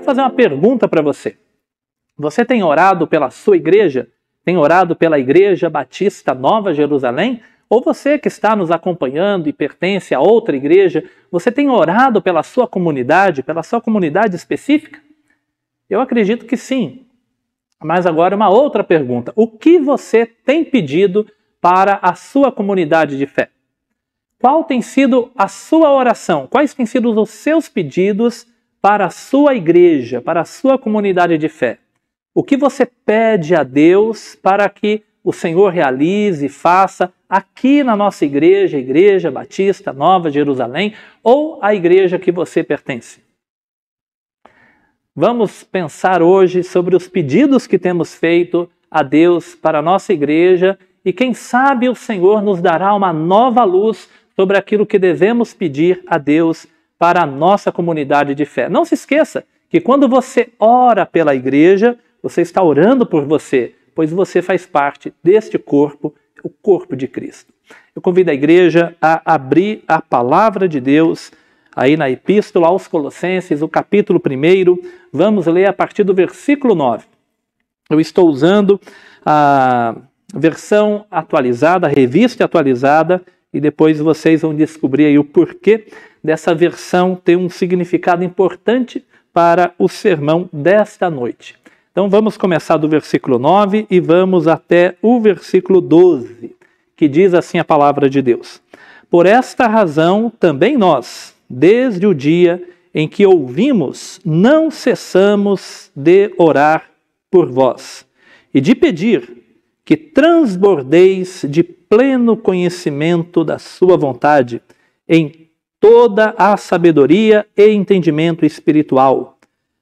quero fazer uma pergunta para você. Você tem orado pela sua igreja? Tem orado pela Igreja Batista Nova Jerusalém? Ou você que está nos acompanhando e pertence a outra igreja, você tem orado pela sua comunidade, pela sua comunidade específica? Eu acredito que sim. Mas agora uma outra pergunta: o que você tem pedido para a sua comunidade de fé? Qual tem sido a sua oração? Quais têm sido os seus pedidos para a sua igreja, para a sua comunidade de fé? O que você pede a Deus para que o Senhor realize, faça aqui na nossa igreja, Igreja Batista Nova Jerusalém ou a igreja que você pertence? Vamos pensar hoje sobre os pedidos que temos feito a Deus para a nossa igreja e quem sabe o Senhor nos dará uma nova luz sobre aquilo que devemos pedir a Deus para a nossa comunidade de fé. Não se esqueça que quando você ora pela igreja, você está orando por você, pois você faz parte deste corpo, o corpo de Cristo. Eu convido a igreja a abrir a palavra de Deus aí na Epístola aos Colossenses, o capítulo 1. Vamos ler a partir do versículo 9. Eu estou usando a versão atualizada, a revista atualizada, e depois vocês vão descobrir aí o porquê dessa versão tem um significado importante para o sermão desta noite. Então vamos começar do versículo 9 e vamos até o versículo 12, que diz assim a palavra de Deus: Por esta razão também nós, desde o dia em que ouvimos, não cessamos de orar por vós e de pedir que transbordeis de pleno conhecimento da Sua vontade em toda a sabedoria e entendimento espiritual,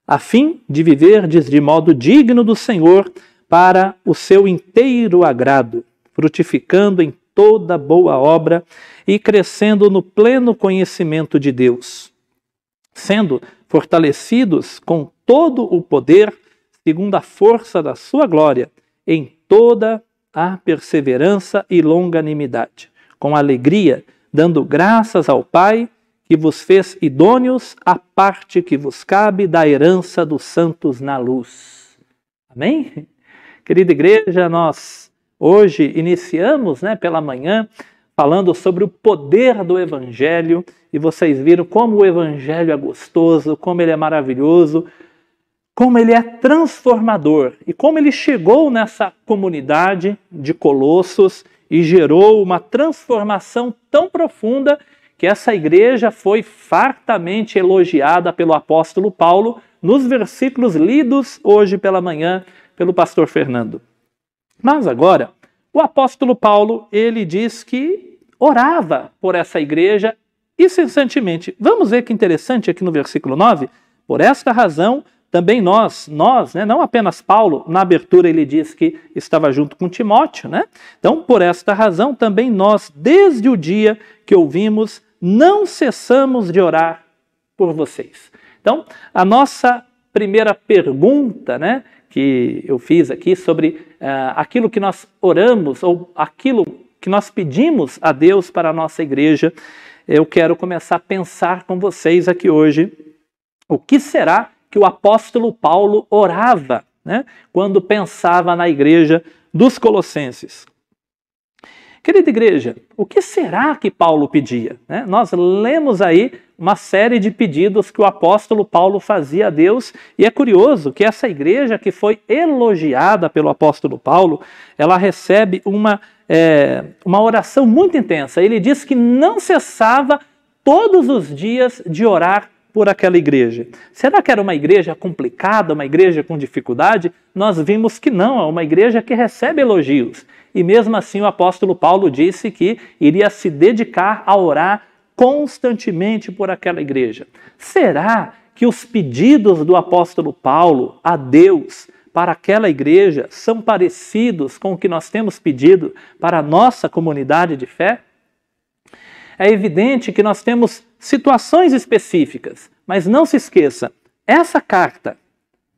a fim de viverdes de modo digno do Senhor para o seu inteiro agrado, frutificando em toda boa obra e crescendo no pleno conhecimento de Deus, sendo fortalecidos com todo o poder, segundo a força da sua glória, em toda a perseverança e longanimidade, com alegria, dando graças ao Pai que vos fez idôneos à parte que vos cabe da herança dos santos na luz. Amém? Querida igreja, nós hoje iniciamos, né, pela manhã, falando sobre o poder do evangelho e vocês viram como o evangelho é gostoso, como ele é maravilhoso, como ele é transformador e como ele chegou nessa comunidade de Colossos e gerou uma transformação tão profunda que essa igreja foi fartamente elogiada pelo apóstolo Paulo nos versículos lidos hoje pela manhã pelo pastor Fernando. Mas agora, o apóstolo Paulo, ele diz que orava por essa igreja incessantemente. Vamos ver que interessante aqui no versículo 9. Por esta razão, também nós, nós, né, não apenas Paulo, na abertura ele diz que estava junto com Timóteo, né? Então, por esta razão, também nós, desde o dia que ouvimos, não cessamos de orar por vocês. Então, a nossa primeira pergunta, né, que eu fiz aqui sobre uh, aquilo que nós oramos ou aquilo que nós pedimos a Deus para a nossa igreja, eu quero começar a pensar com vocês aqui hoje o que será que o apóstolo Paulo orava né, quando pensava na igreja dos Colossenses. Querida igreja, o que será que Paulo pedia? Né? Nós lemos aí uma série de pedidos que o apóstolo Paulo fazia a Deus, e é curioso que essa igreja que foi elogiada pelo apóstolo Paulo, ela recebe uma, é, uma oração muito intensa. Ele diz que não cessava todos os dias de orar por aquela igreja. Será que era uma igreja complicada, uma igreja com dificuldade? Nós vimos que não, é uma igreja que recebe elogios. E mesmo assim, o apóstolo Paulo disse que iria se dedicar a orar constantemente por aquela igreja. Será que os pedidos do apóstolo Paulo a Deus para aquela igreja são parecidos com o que nós temos pedido para a nossa comunidade de fé? É evidente que nós temos situações específicas. Mas não se esqueça, essa carta,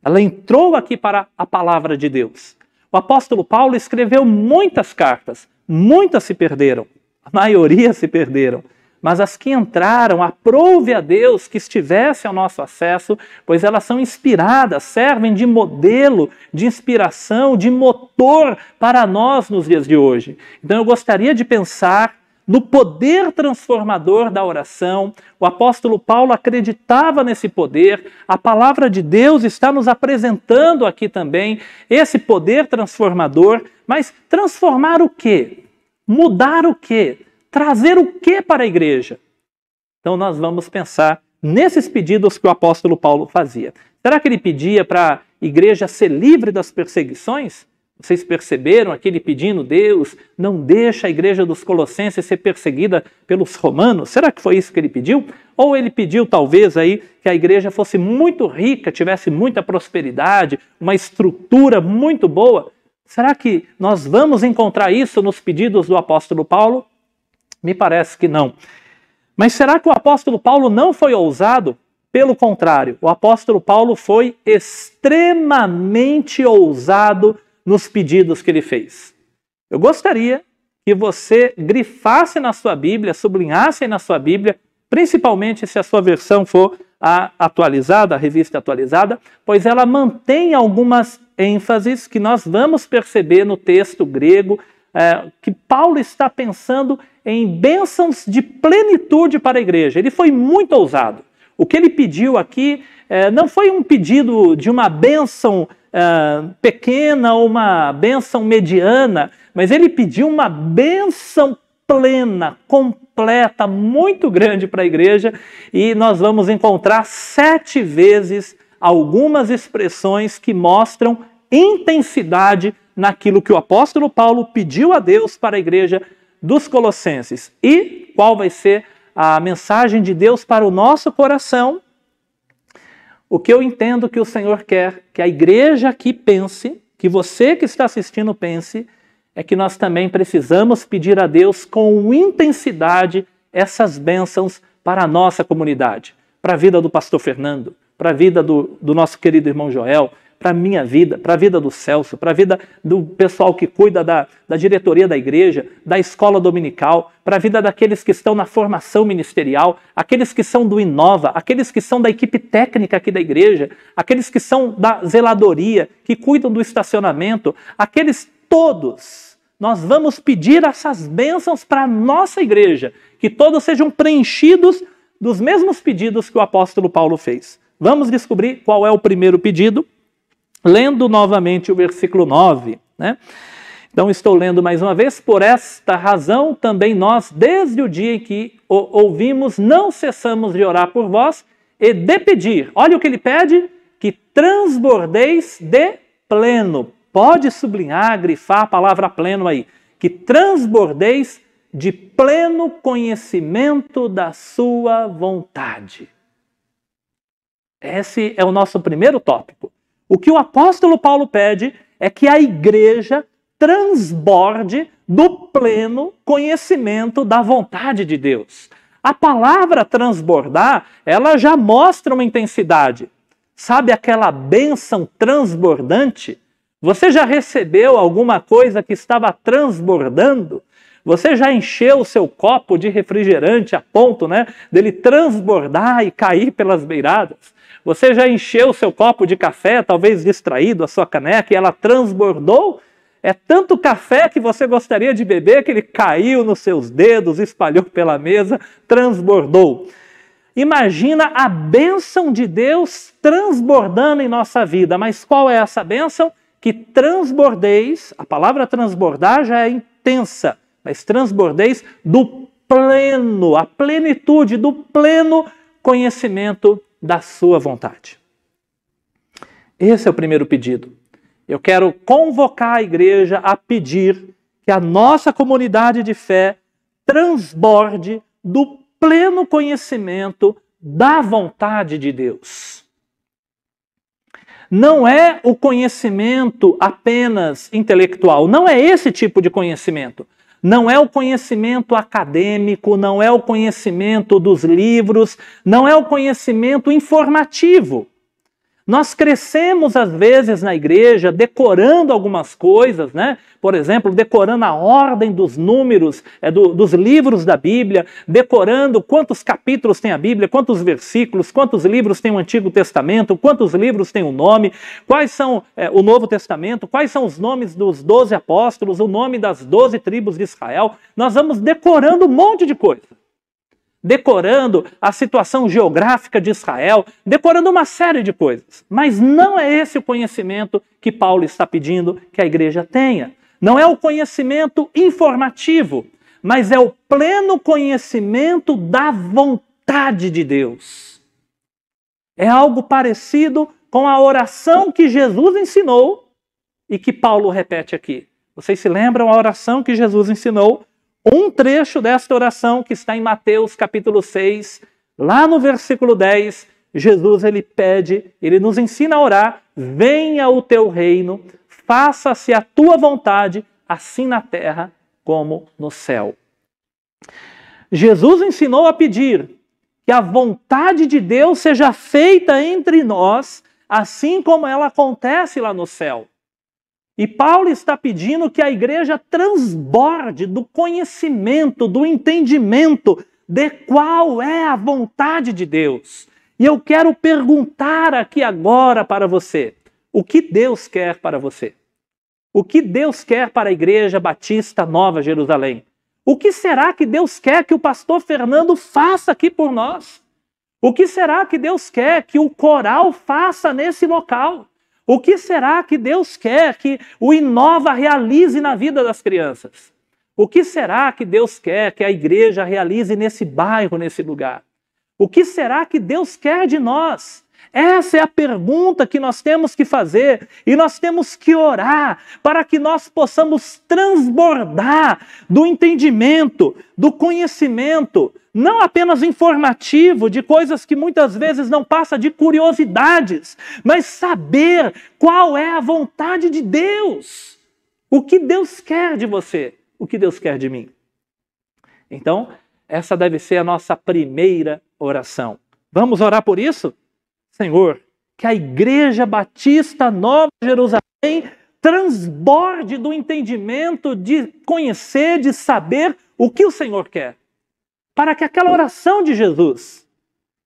ela entrou aqui para a palavra de Deus. O apóstolo Paulo escreveu muitas cartas, muitas se perderam, a maioria se perderam, mas as que entraram, aprove a Deus que estivesse ao nosso acesso, pois elas são inspiradas, servem de modelo, de inspiração, de motor para nós nos dias de hoje. Então eu gostaria de pensar no poder transformador da oração. O apóstolo Paulo acreditava nesse poder. A palavra de Deus está nos apresentando aqui também esse poder transformador. Mas transformar o quê? Mudar o quê? Trazer o quê para a igreja? Então nós vamos pensar nesses pedidos que o apóstolo Paulo fazia. Será que ele pedia para a igreja ser livre das perseguições? Vocês perceberam aquele pedindo Deus, não deixa a igreja dos Colossenses ser perseguida pelos romanos? Será que foi isso que ele pediu? Ou ele pediu talvez aí que a igreja fosse muito rica, tivesse muita prosperidade, uma estrutura muito boa? Será que nós vamos encontrar isso nos pedidos do apóstolo Paulo? Me parece que não. Mas será que o apóstolo Paulo não foi ousado? Pelo contrário, o apóstolo Paulo foi extremamente ousado nos pedidos que ele fez. Eu gostaria que você grifasse na sua Bíblia, sublinhasse na sua Bíblia, principalmente se a sua versão for a atualizada, a revista atualizada, pois ela mantém algumas ênfases que nós vamos perceber no texto grego, é, que Paulo está pensando em bênçãos de plenitude para a igreja. Ele foi muito ousado. O que ele pediu aqui é, não foi um pedido de uma bênção ah, pequena ou uma bênção mediana, mas ele pediu uma bênção plena, completa, muito grande para a igreja, e nós vamos encontrar sete vezes algumas expressões que mostram intensidade naquilo que o apóstolo Paulo pediu a Deus para a igreja dos Colossenses. E qual vai ser a mensagem de Deus para o nosso coração o que eu entendo que o Senhor quer que a igreja aqui pense, que você que está assistindo pense, é que nós também precisamos pedir a Deus com intensidade essas bênçãos para a nossa comunidade, para a vida do pastor Fernando, para a vida do, do nosso querido irmão Joel, para a minha vida, para a vida do Celso, para a vida do pessoal que cuida da, da diretoria da igreja, da escola dominical, para a vida daqueles que estão na formação ministerial, aqueles que são do Inova, aqueles que são da equipe técnica aqui da igreja, aqueles que são da zeladoria, que cuidam do estacionamento, aqueles todos. Nós vamos pedir essas bênçãos para a nossa igreja, que todos sejam preenchidos dos mesmos pedidos que o apóstolo Paulo fez. Vamos descobrir qual é o primeiro pedido Lendo novamente o versículo 9, né? Então estou lendo mais uma vez, por esta razão também nós, desde o dia em que o ouvimos, não cessamos de orar por vós e de pedir. Olha o que ele pede, que transbordeis de pleno. Pode sublinhar, grifar a palavra pleno aí. Que transbordeis de pleno conhecimento da sua vontade. Esse é o nosso primeiro tópico. O que o apóstolo Paulo pede é que a igreja transborde do pleno conhecimento da vontade de Deus. A palavra transbordar, ela já mostra uma intensidade. Sabe aquela bênção transbordante? Você já recebeu alguma coisa que estava transbordando? Você já encheu o seu copo de refrigerante a ponto né, dele transbordar e cair pelas beiradas? Você já encheu o seu copo de café, talvez distraído, a sua caneca, e ela transbordou? É tanto café que você gostaria de beber que ele caiu nos seus dedos, espalhou pela mesa, transbordou. Imagina a bênção de Deus transbordando em nossa vida. Mas qual é essa bênção? Que transbordeis, a palavra transbordar já é intensa, mas transbordeis do pleno, a plenitude do pleno conhecimento da sua vontade. Esse é o primeiro pedido. Eu quero convocar a igreja a pedir que a nossa comunidade de fé transborde do pleno conhecimento da vontade de Deus. Não é o conhecimento apenas intelectual, não é esse tipo de conhecimento, não é o conhecimento acadêmico, não é o conhecimento dos livros, não é o conhecimento informativo. Nós crescemos, às vezes, na igreja decorando algumas coisas, né? Por exemplo, decorando a ordem dos números é, do, dos livros da Bíblia, decorando quantos capítulos tem a Bíblia, quantos versículos, quantos livros tem o Antigo Testamento, quantos livros tem o nome, quais são é, o Novo Testamento, quais são os nomes dos doze apóstolos, o nome das doze tribos de Israel. Nós vamos decorando um monte de coisa decorando a situação geográfica de Israel, decorando uma série de coisas. Mas não é esse o conhecimento que Paulo está pedindo que a igreja tenha. Não é o conhecimento informativo, mas é o pleno conhecimento da vontade de Deus. É algo parecido com a oração que Jesus ensinou e que Paulo repete aqui. Vocês se lembram a oração que Jesus ensinou um trecho desta oração que está em Mateus capítulo 6, lá no versículo 10, Jesus ele pede, ele nos ensina a orar: venha o teu reino, faça-se a tua vontade, assim na terra como no céu. Jesus ensinou a pedir que a vontade de Deus seja feita entre nós, assim como ela acontece lá no céu. E Paulo está pedindo que a igreja transborde do conhecimento, do entendimento de qual é a vontade de Deus. E eu quero perguntar aqui agora para você: o que Deus quer para você? O que Deus quer para a Igreja Batista Nova Jerusalém? O que será que Deus quer que o pastor Fernando faça aqui por nós? O que será que Deus quer que o coral faça nesse local? O que será que Deus quer que o Inova realize na vida das crianças? O que será que Deus quer que a igreja realize nesse bairro, nesse lugar? O que será que Deus quer de nós? Essa é a pergunta que nós temos que fazer e nós temos que orar para que nós possamos transbordar do entendimento, do conhecimento, não apenas informativo, de coisas que muitas vezes não passa de curiosidades, mas saber qual é a vontade de Deus. O que Deus quer de você? O que Deus quer de mim? Então, essa deve ser a nossa primeira oração. Vamos orar por isso? Senhor, que a Igreja Batista Nova Jerusalém transborde do entendimento de conhecer, de saber o que o Senhor quer para que aquela oração de Jesus,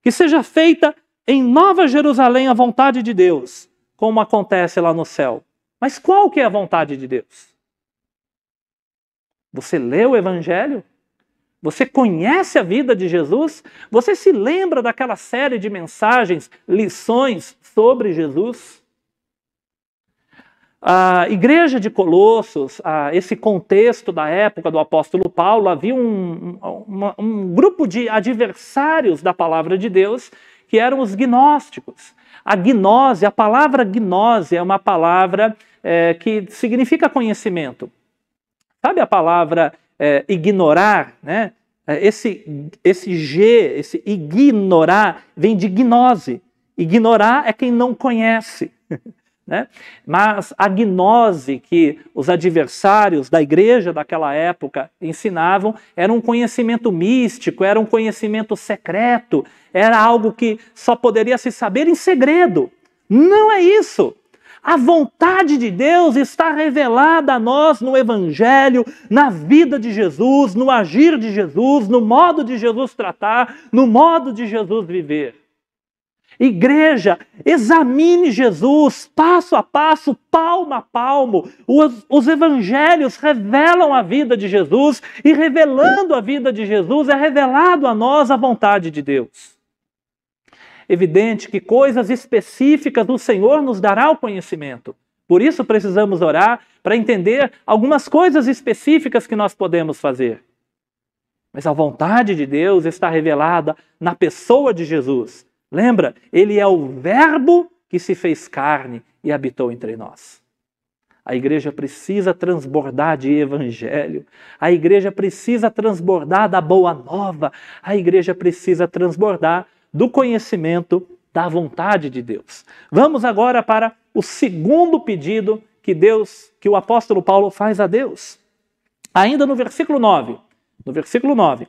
que seja feita em Nova Jerusalém a vontade de Deus, como acontece lá no céu. Mas qual que é a vontade de Deus? Você lê o Evangelho? Você conhece a vida de Jesus? Você se lembra daquela série de mensagens, lições sobre Jesus? A igreja de Colossos, esse contexto da época do apóstolo Paulo, havia um, um, um grupo de adversários da palavra de Deus que eram os gnósticos. A gnose, a palavra gnose é uma palavra é, que significa conhecimento. Sabe a palavra é, ignorar, né? É, esse, esse G, esse ignorar, vem de gnose. Ignorar é quem não conhece. Né? Mas a gnose que os adversários da igreja daquela época ensinavam era um conhecimento místico, era um conhecimento secreto, era algo que só poderia se saber em segredo. Não é isso. A vontade de Deus está revelada a nós no Evangelho, na vida de Jesus, no agir de Jesus, no modo de Jesus tratar, no modo de Jesus viver. Igreja, examine Jesus passo a passo, palmo a palmo. Os, os, evangelhos revelam a vida de Jesus e, revelando a vida de Jesus, é revelado a nós a vontade de Deus. Evidente que coisas específicas o Senhor nos dará o conhecimento. Por isso precisamos orar para entender algumas coisas específicas que nós podemos fazer. Mas a vontade de Deus está revelada na pessoa de Jesus Lembra? Ele é o Verbo que se fez carne e habitou entre nós. A igreja precisa transbordar de evangelho. A igreja precisa transbordar da boa nova. A igreja precisa transbordar do conhecimento da vontade de Deus. Vamos agora para o segundo pedido que Deus, que o apóstolo Paulo faz a Deus. Ainda no versículo 9. No versículo 9.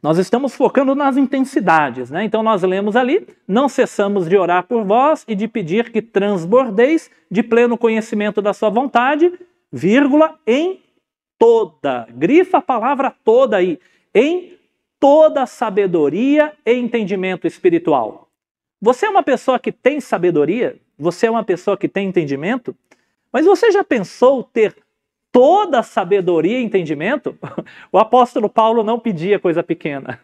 Nós estamos focando nas intensidades, né? Então nós lemos ali: não cessamos de orar por vós e de pedir que transbordeis de pleno conhecimento da sua vontade, vírgula, em toda. Grifa a palavra toda aí. Em toda sabedoria e entendimento espiritual. Você é uma pessoa que tem sabedoria? Você é uma pessoa que tem entendimento? Mas você já pensou ter toda sabedoria e entendimento, o apóstolo Paulo não pedia coisa pequena.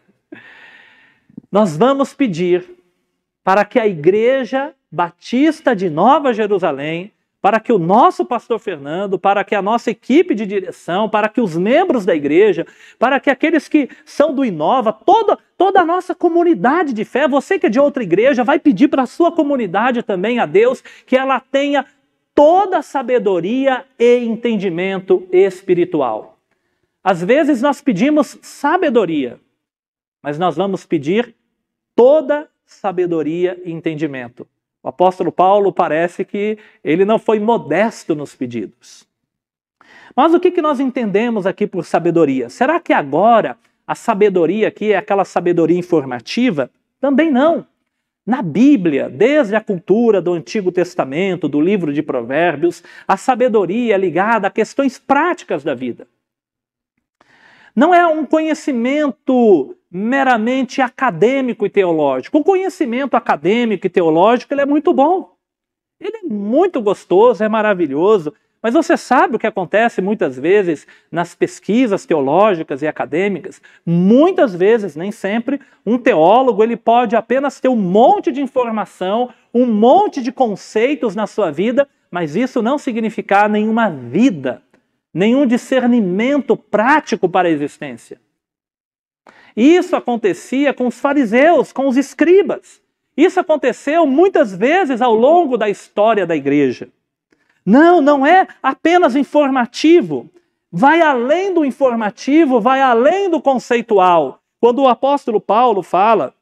Nós vamos pedir para que a Igreja Batista de Nova Jerusalém, para que o nosso pastor Fernando, para que a nossa equipe de direção, para que os membros da igreja, para que aqueles que são do Inova, toda, toda a nossa comunidade de fé, você que é de outra igreja, vai pedir para a sua comunidade também a Deus que ela tenha toda sabedoria e entendimento espiritual. Às vezes nós pedimos sabedoria, mas nós vamos pedir toda sabedoria e entendimento. O apóstolo Paulo parece que ele não foi modesto nos pedidos. Mas o que, que nós entendemos aqui por sabedoria? Será que agora a sabedoria aqui é aquela sabedoria informativa? Também não. Na Bíblia, desde a cultura do Antigo Testamento, do livro de Provérbios, a sabedoria é ligada a questões práticas da vida. Não é um conhecimento meramente acadêmico e teológico. O conhecimento acadêmico e teológico ele é muito bom. Ele é muito gostoso, é maravilhoso, mas você sabe o que acontece muitas vezes nas pesquisas teológicas e acadêmicas? Muitas vezes, nem sempre, um teólogo ele pode apenas ter um monte de informação, um monte de conceitos na sua vida, mas isso não significar nenhuma vida, nenhum discernimento prático para a existência. Isso acontecia com os fariseus, com os escribas. Isso aconteceu muitas vezes ao longo da história da igreja. Não, não é apenas informativo. Vai além do informativo, vai além do conceitual. Quando o apóstolo Paulo fala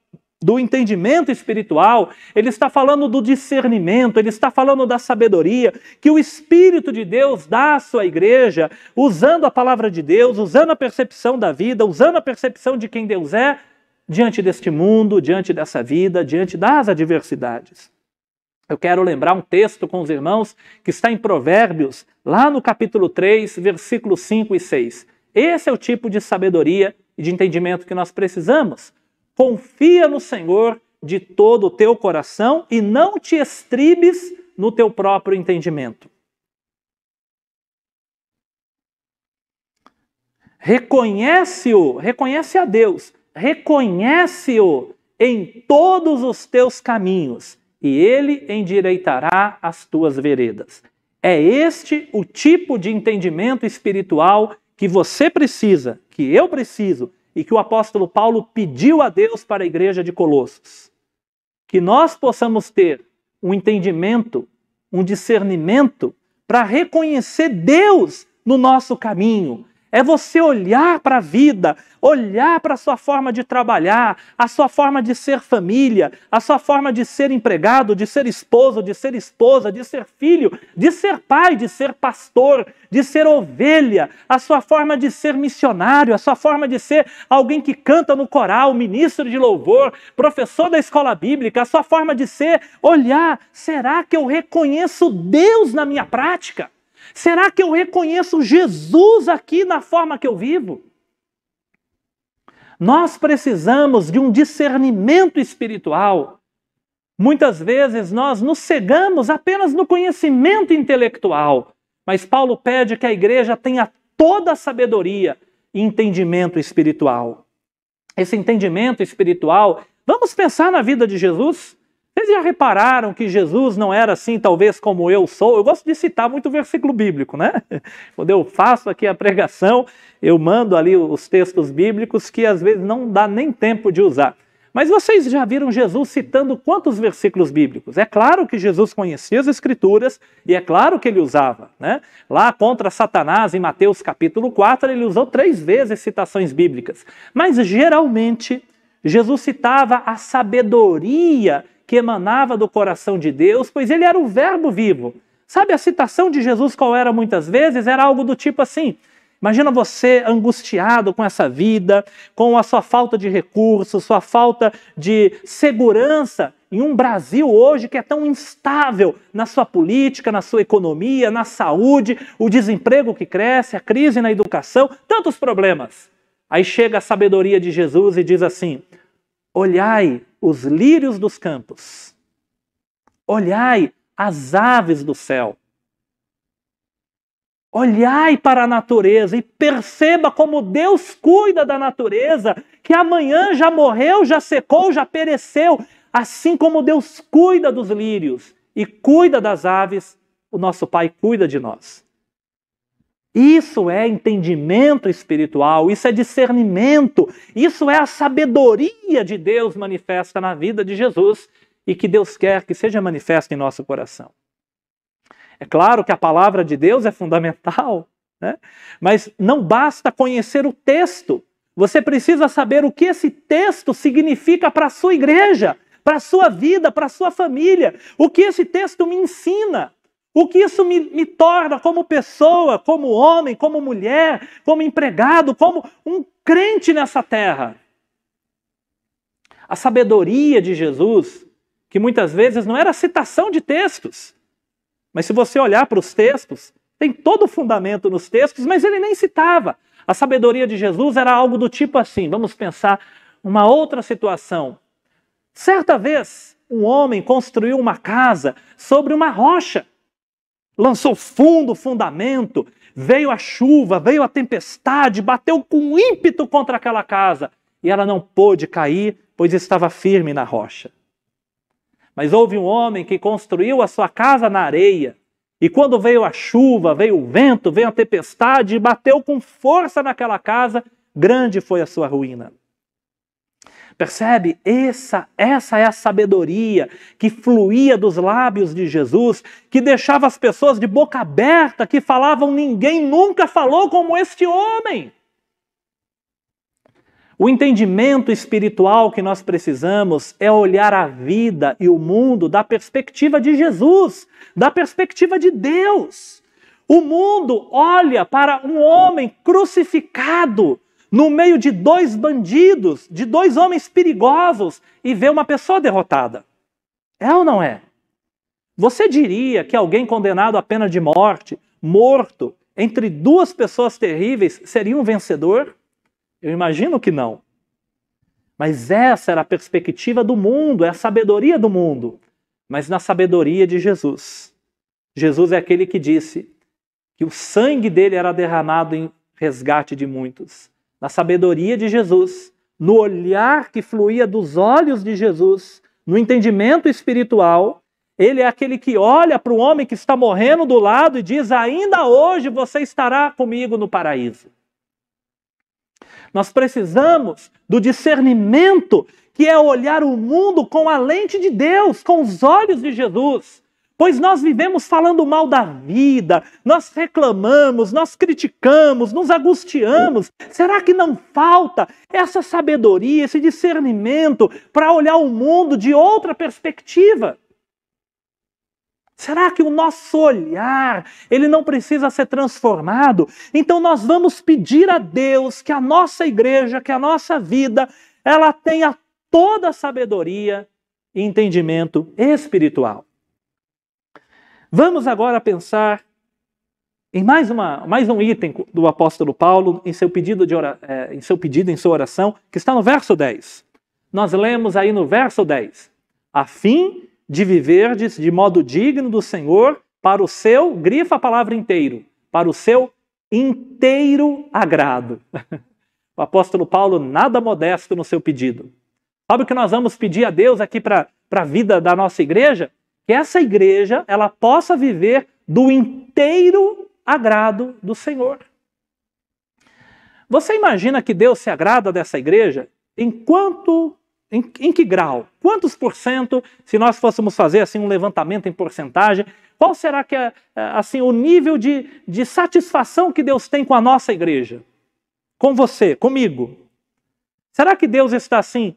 do entendimento espiritual, ele está falando do discernimento, ele está falando da sabedoria que o Espírito de Deus dá à sua igreja, usando a palavra de Deus, usando a percepção da vida, usando a percepção de quem Deus é diante deste mundo, diante dessa vida, diante das adversidades. Eu quero lembrar um texto com os irmãos que está em Provérbios, lá no capítulo 3, versículos 5 e 6. Esse é o tipo de sabedoria e de entendimento que nós precisamos. Confia no Senhor de todo o teu coração e não te estribes no teu próprio entendimento. Reconhece-o, reconhece a Deus, reconhece-o em todos os teus caminhos e ele endireitará as tuas veredas. É este o tipo de entendimento espiritual que você precisa, que eu preciso e que o apóstolo Paulo pediu a Deus para a igreja de Colossos. Que nós possamos ter um entendimento, um discernimento para reconhecer Deus no nosso caminho é você olhar para a vida, olhar para a sua forma de trabalhar, a sua forma de ser família, a sua forma de ser empregado, de ser esposo, de ser esposa, de ser filho, de ser pai, de ser pastor, de ser ovelha, a sua forma de ser missionário, a sua forma de ser alguém que canta no coral, ministro de louvor, professor da escola bíblica, a sua forma de ser olhar, será que eu reconheço Deus na minha prática? Será que eu reconheço Jesus aqui na forma que eu vivo? Nós precisamos de um discernimento espiritual. Muitas vezes nós nos cegamos apenas no conhecimento intelectual, mas Paulo pede que a igreja tenha toda a sabedoria e entendimento espiritual. Esse entendimento espiritual, vamos pensar na vida de Jesus? Vocês já repararam que Jesus não era assim, talvez como eu sou? Eu gosto de citar muito o versículo bíblico, né? Quando eu faço aqui a pregação, eu mando ali os textos bíblicos que às vezes não dá nem tempo de usar. Mas vocês já viram Jesus citando quantos versículos bíblicos? É claro que Jesus conhecia as Escrituras e é claro que ele usava. Né? Lá contra Satanás, em Mateus capítulo 4, ele usou três vezes citações bíblicas. Mas geralmente, Jesus citava a sabedoria que emanava do coração de Deus, pois ele era o Verbo vivo. Sabe a citação de Jesus, qual era muitas vezes? Era algo do tipo assim: Imagina você angustiado com essa vida, com a sua falta de recursos, sua falta de segurança em um Brasil hoje que é tão instável na sua política, na sua economia, na saúde, o desemprego que cresce, a crise na educação, tantos problemas. Aí chega a sabedoria de Jesus e diz assim: Olhai os lírios dos campos, olhai as aves do céu. Olhai para a natureza e perceba como Deus cuida da natureza, que amanhã já morreu, já secou, já pereceu, assim como Deus cuida dos lírios e cuida das aves, o nosso Pai cuida de nós. Isso é entendimento espiritual, isso é discernimento, isso é a sabedoria de Deus manifesta na vida de Jesus e que Deus quer que seja manifesta em nosso coração. É claro que a palavra de Deus é fundamental, né? mas não basta conhecer o texto. Você precisa saber o que esse texto significa para a sua igreja, para a sua vida, para a sua família. O que esse texto me ensina? O que isso me, me torna como pessoa, como homem, como mulher, como empregado, como um crente nessa terra? A sabedoria de Jesus, que muitas vezes não era citação de textos, mas se você olhar para os textos, tem todo o fundamento nos textos, mas ele nem citava. A sabedoria de Jesus era algo do tipo assim: vamos pensar uma outra situação. Certa vez, um homem construiu uma casa sobre uma rocha lançou fundo o fundamento, veio a chuva, veio a tempestade, bateu com ímpeto contra aquela casa e ela não pôde cair, pois estava firme na rocha. Mas houve um homem que construiu a sua casa na areia, e quando veio a chuva, veio o vento, veio a tempestade e bateu com força naquela casa, grande foi a sua ruína. Percebe? Essa, essa é a sabedoria que fluía dos lábios de Jesus, que deixava as pessoas de boca aberta, que falavam: ninguém nunca falou como este homem. O entendimento espiritual que nós precisamos é olhar a vida e o mundo da perspectiva de Jesus, da perspectiva de Deus. O mundo olha para um homem crucificado no meio de dois bandidos, de dois homens perigosos, e ver uma pessoa derrotada. É ou não é? Você diria que alguém condenado à pena de morte, morto, entre duas pessoas terríveis, seria um vencedor? Eu imagino que não. Mas essa era a perspectiva do mundo, é a sabedoria do mundo, mas na sabedoria de Jesus. Jesus é aquele que disse que o sangue dele era derramado em resgate de muitos na sabedoria de Jesus, no olhar que fluía dos olhos de Jesus, no entendimento espiritual, ele é aquele que olha para o homem que está morrendo do lado e diz: Ainda hoje você estará comigo no paraíso. Nós precisamos do discernimento, que é olhar o mundo com a lente de Deus, com os olhos de Jesus, Pois nós vivemos falando mal da vida, nós reclamamos, nós criticamos, nos angustiamos. Será que não falta essa sabedoria, esse discernimento para olhar o mundo de outra perspectiva? Será que o nosso olhar, ele não precisa ser transformado? Então nós vamos pedir a Deus que a nossa igreja, que a nossa vida, ela tenha toda a sabedoria e entendimento espiritual. Vamos agora pensar em mais, uma, mais um item do apóstolo Paulo em seu, pedido de é, em seu pedido, em sua oração, que está no verso 10. Nós lemos aí no verso 10: a fim de viverdes de modo digno do Senhor para o seu, grifa a palavra inteiro, para o seu inteiro agrado. O apóstolo Paulo, nada modesto no seu pedido. Sabe o que nós vamos pedir a Deus aqui para a vida da nossa igreja? que essa igreja ela possa viver do inteiro agrado do Senhor. Você imagina que Deus se agrada dessa igreja em quanto em, em, que grau? Quantos por cento, se nós fôssemos fazer assim um levantamento em porcentagem, qual será que é, é assim o nível de, de satisfação que Deus tem com a nossa igreja? Com você, comigo? Será que Deus está assim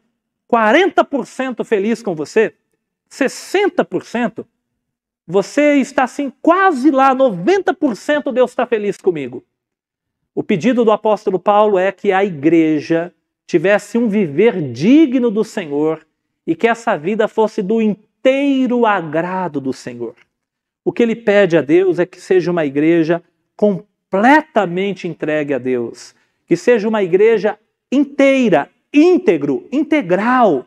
40% feliz com você? 60%, você está assim quase lá, 90% Deus está feliz comigo. O pedido do apóstolo Paulo é que a igreja tivesse um viver digno do Senhor e que essa vida fosse do inteiro agrado do Senhor. O que ele pede a Deus é que seja uma igreja completamente entregue a Deus, que seja uma igreja inteira, íntegro, integral,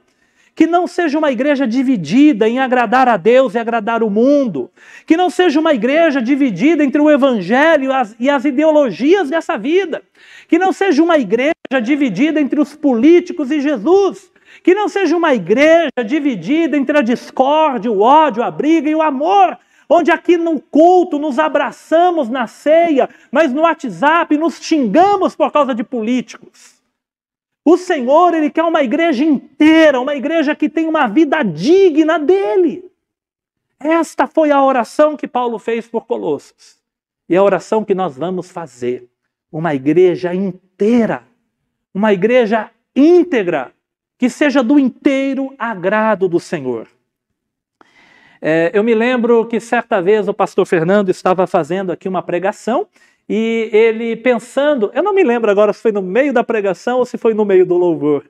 que não seja uma igreja dividida em agradar a Deus e agradar o mundo. Que não seja uma igreja dividida entre o evangelho e as ideologias dessa vida. Que não seja uma igreja dividida entre os políticos e Jesus. Que não seja uma igreja dividida entre a discórdia, o ódio, a briga e o amor onde aqui no culto nos abraçamos na ceia, mas no WhatsApp nos xingamos por causa de políticos. O Senhor, ele quer uma igreja inteira, uma igreja que tem uma vida digna dele. Esta foi a oração que Paulo fez por Colossos. E a oração que nós vamos fazer, uma igreja inteira, uma igreja íntegra, que seja do inteiro agrado do Senhor. É, eu me lembro que certa vez o pastor Fernando estava fazendo aqui uma pregação e ele pensando, eu não me lembro agora se foi no meio da pregação ou se foi no meio do louvor,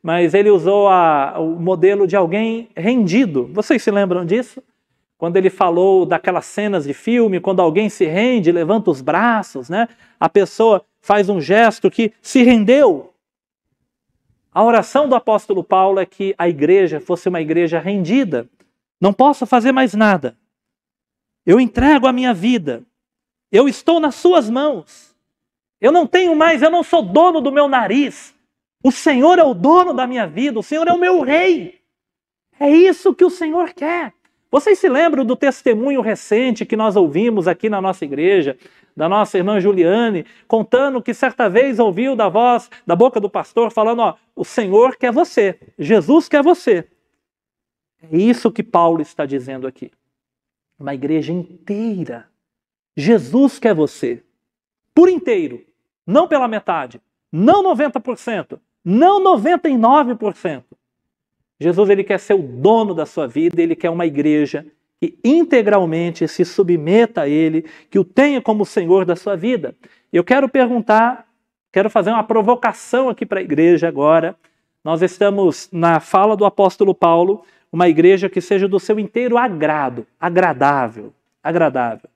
mas ele usou a, o modelo de alguém rendido. Vocês se lembram disso? Quando ele falou daquelas cenas de filme, quando alguém se rende, levanta os braços, né? A pessoa faz um gesto que se rendeu. A oração do apóstolo Paulo é que a igreja fosse uma igreja rendida. Não posso fazer mais nada. Eu entrego a minha vida, eu estou nas suas mãos. Eu não tenho mais, eu não sou dono do meu nariz. O Senhor é o dono da minha vida, o Senhor é o meu rei. É isso que o Senhor quer. Vocês se lembram do testemunho recente que nós ouvimos aqui na nossa igreja, da nossa irmã Juliane, contando que certa vez ouviu da voz, da boca do pastor, falando: Ó, o Senhor quer você, Jesus quer você. É isso que Paulo está dizendo aqui. Uma igreja inteira Jesus quer você por inteiro, não pela metade, não 90%, não 99%. Jesus ele quer ser o dono da sua vida, ele quer uma igreja que integralmente se submeta a ele, que o tenha como senhor da sua vida. Eu quero perguntar, quero fazer uma provocação aqui para a igreja agora. Nós estamos na fala do apóstolo Paulo, uma igreja que seja do seu inteiro agrado, agradável, agradável.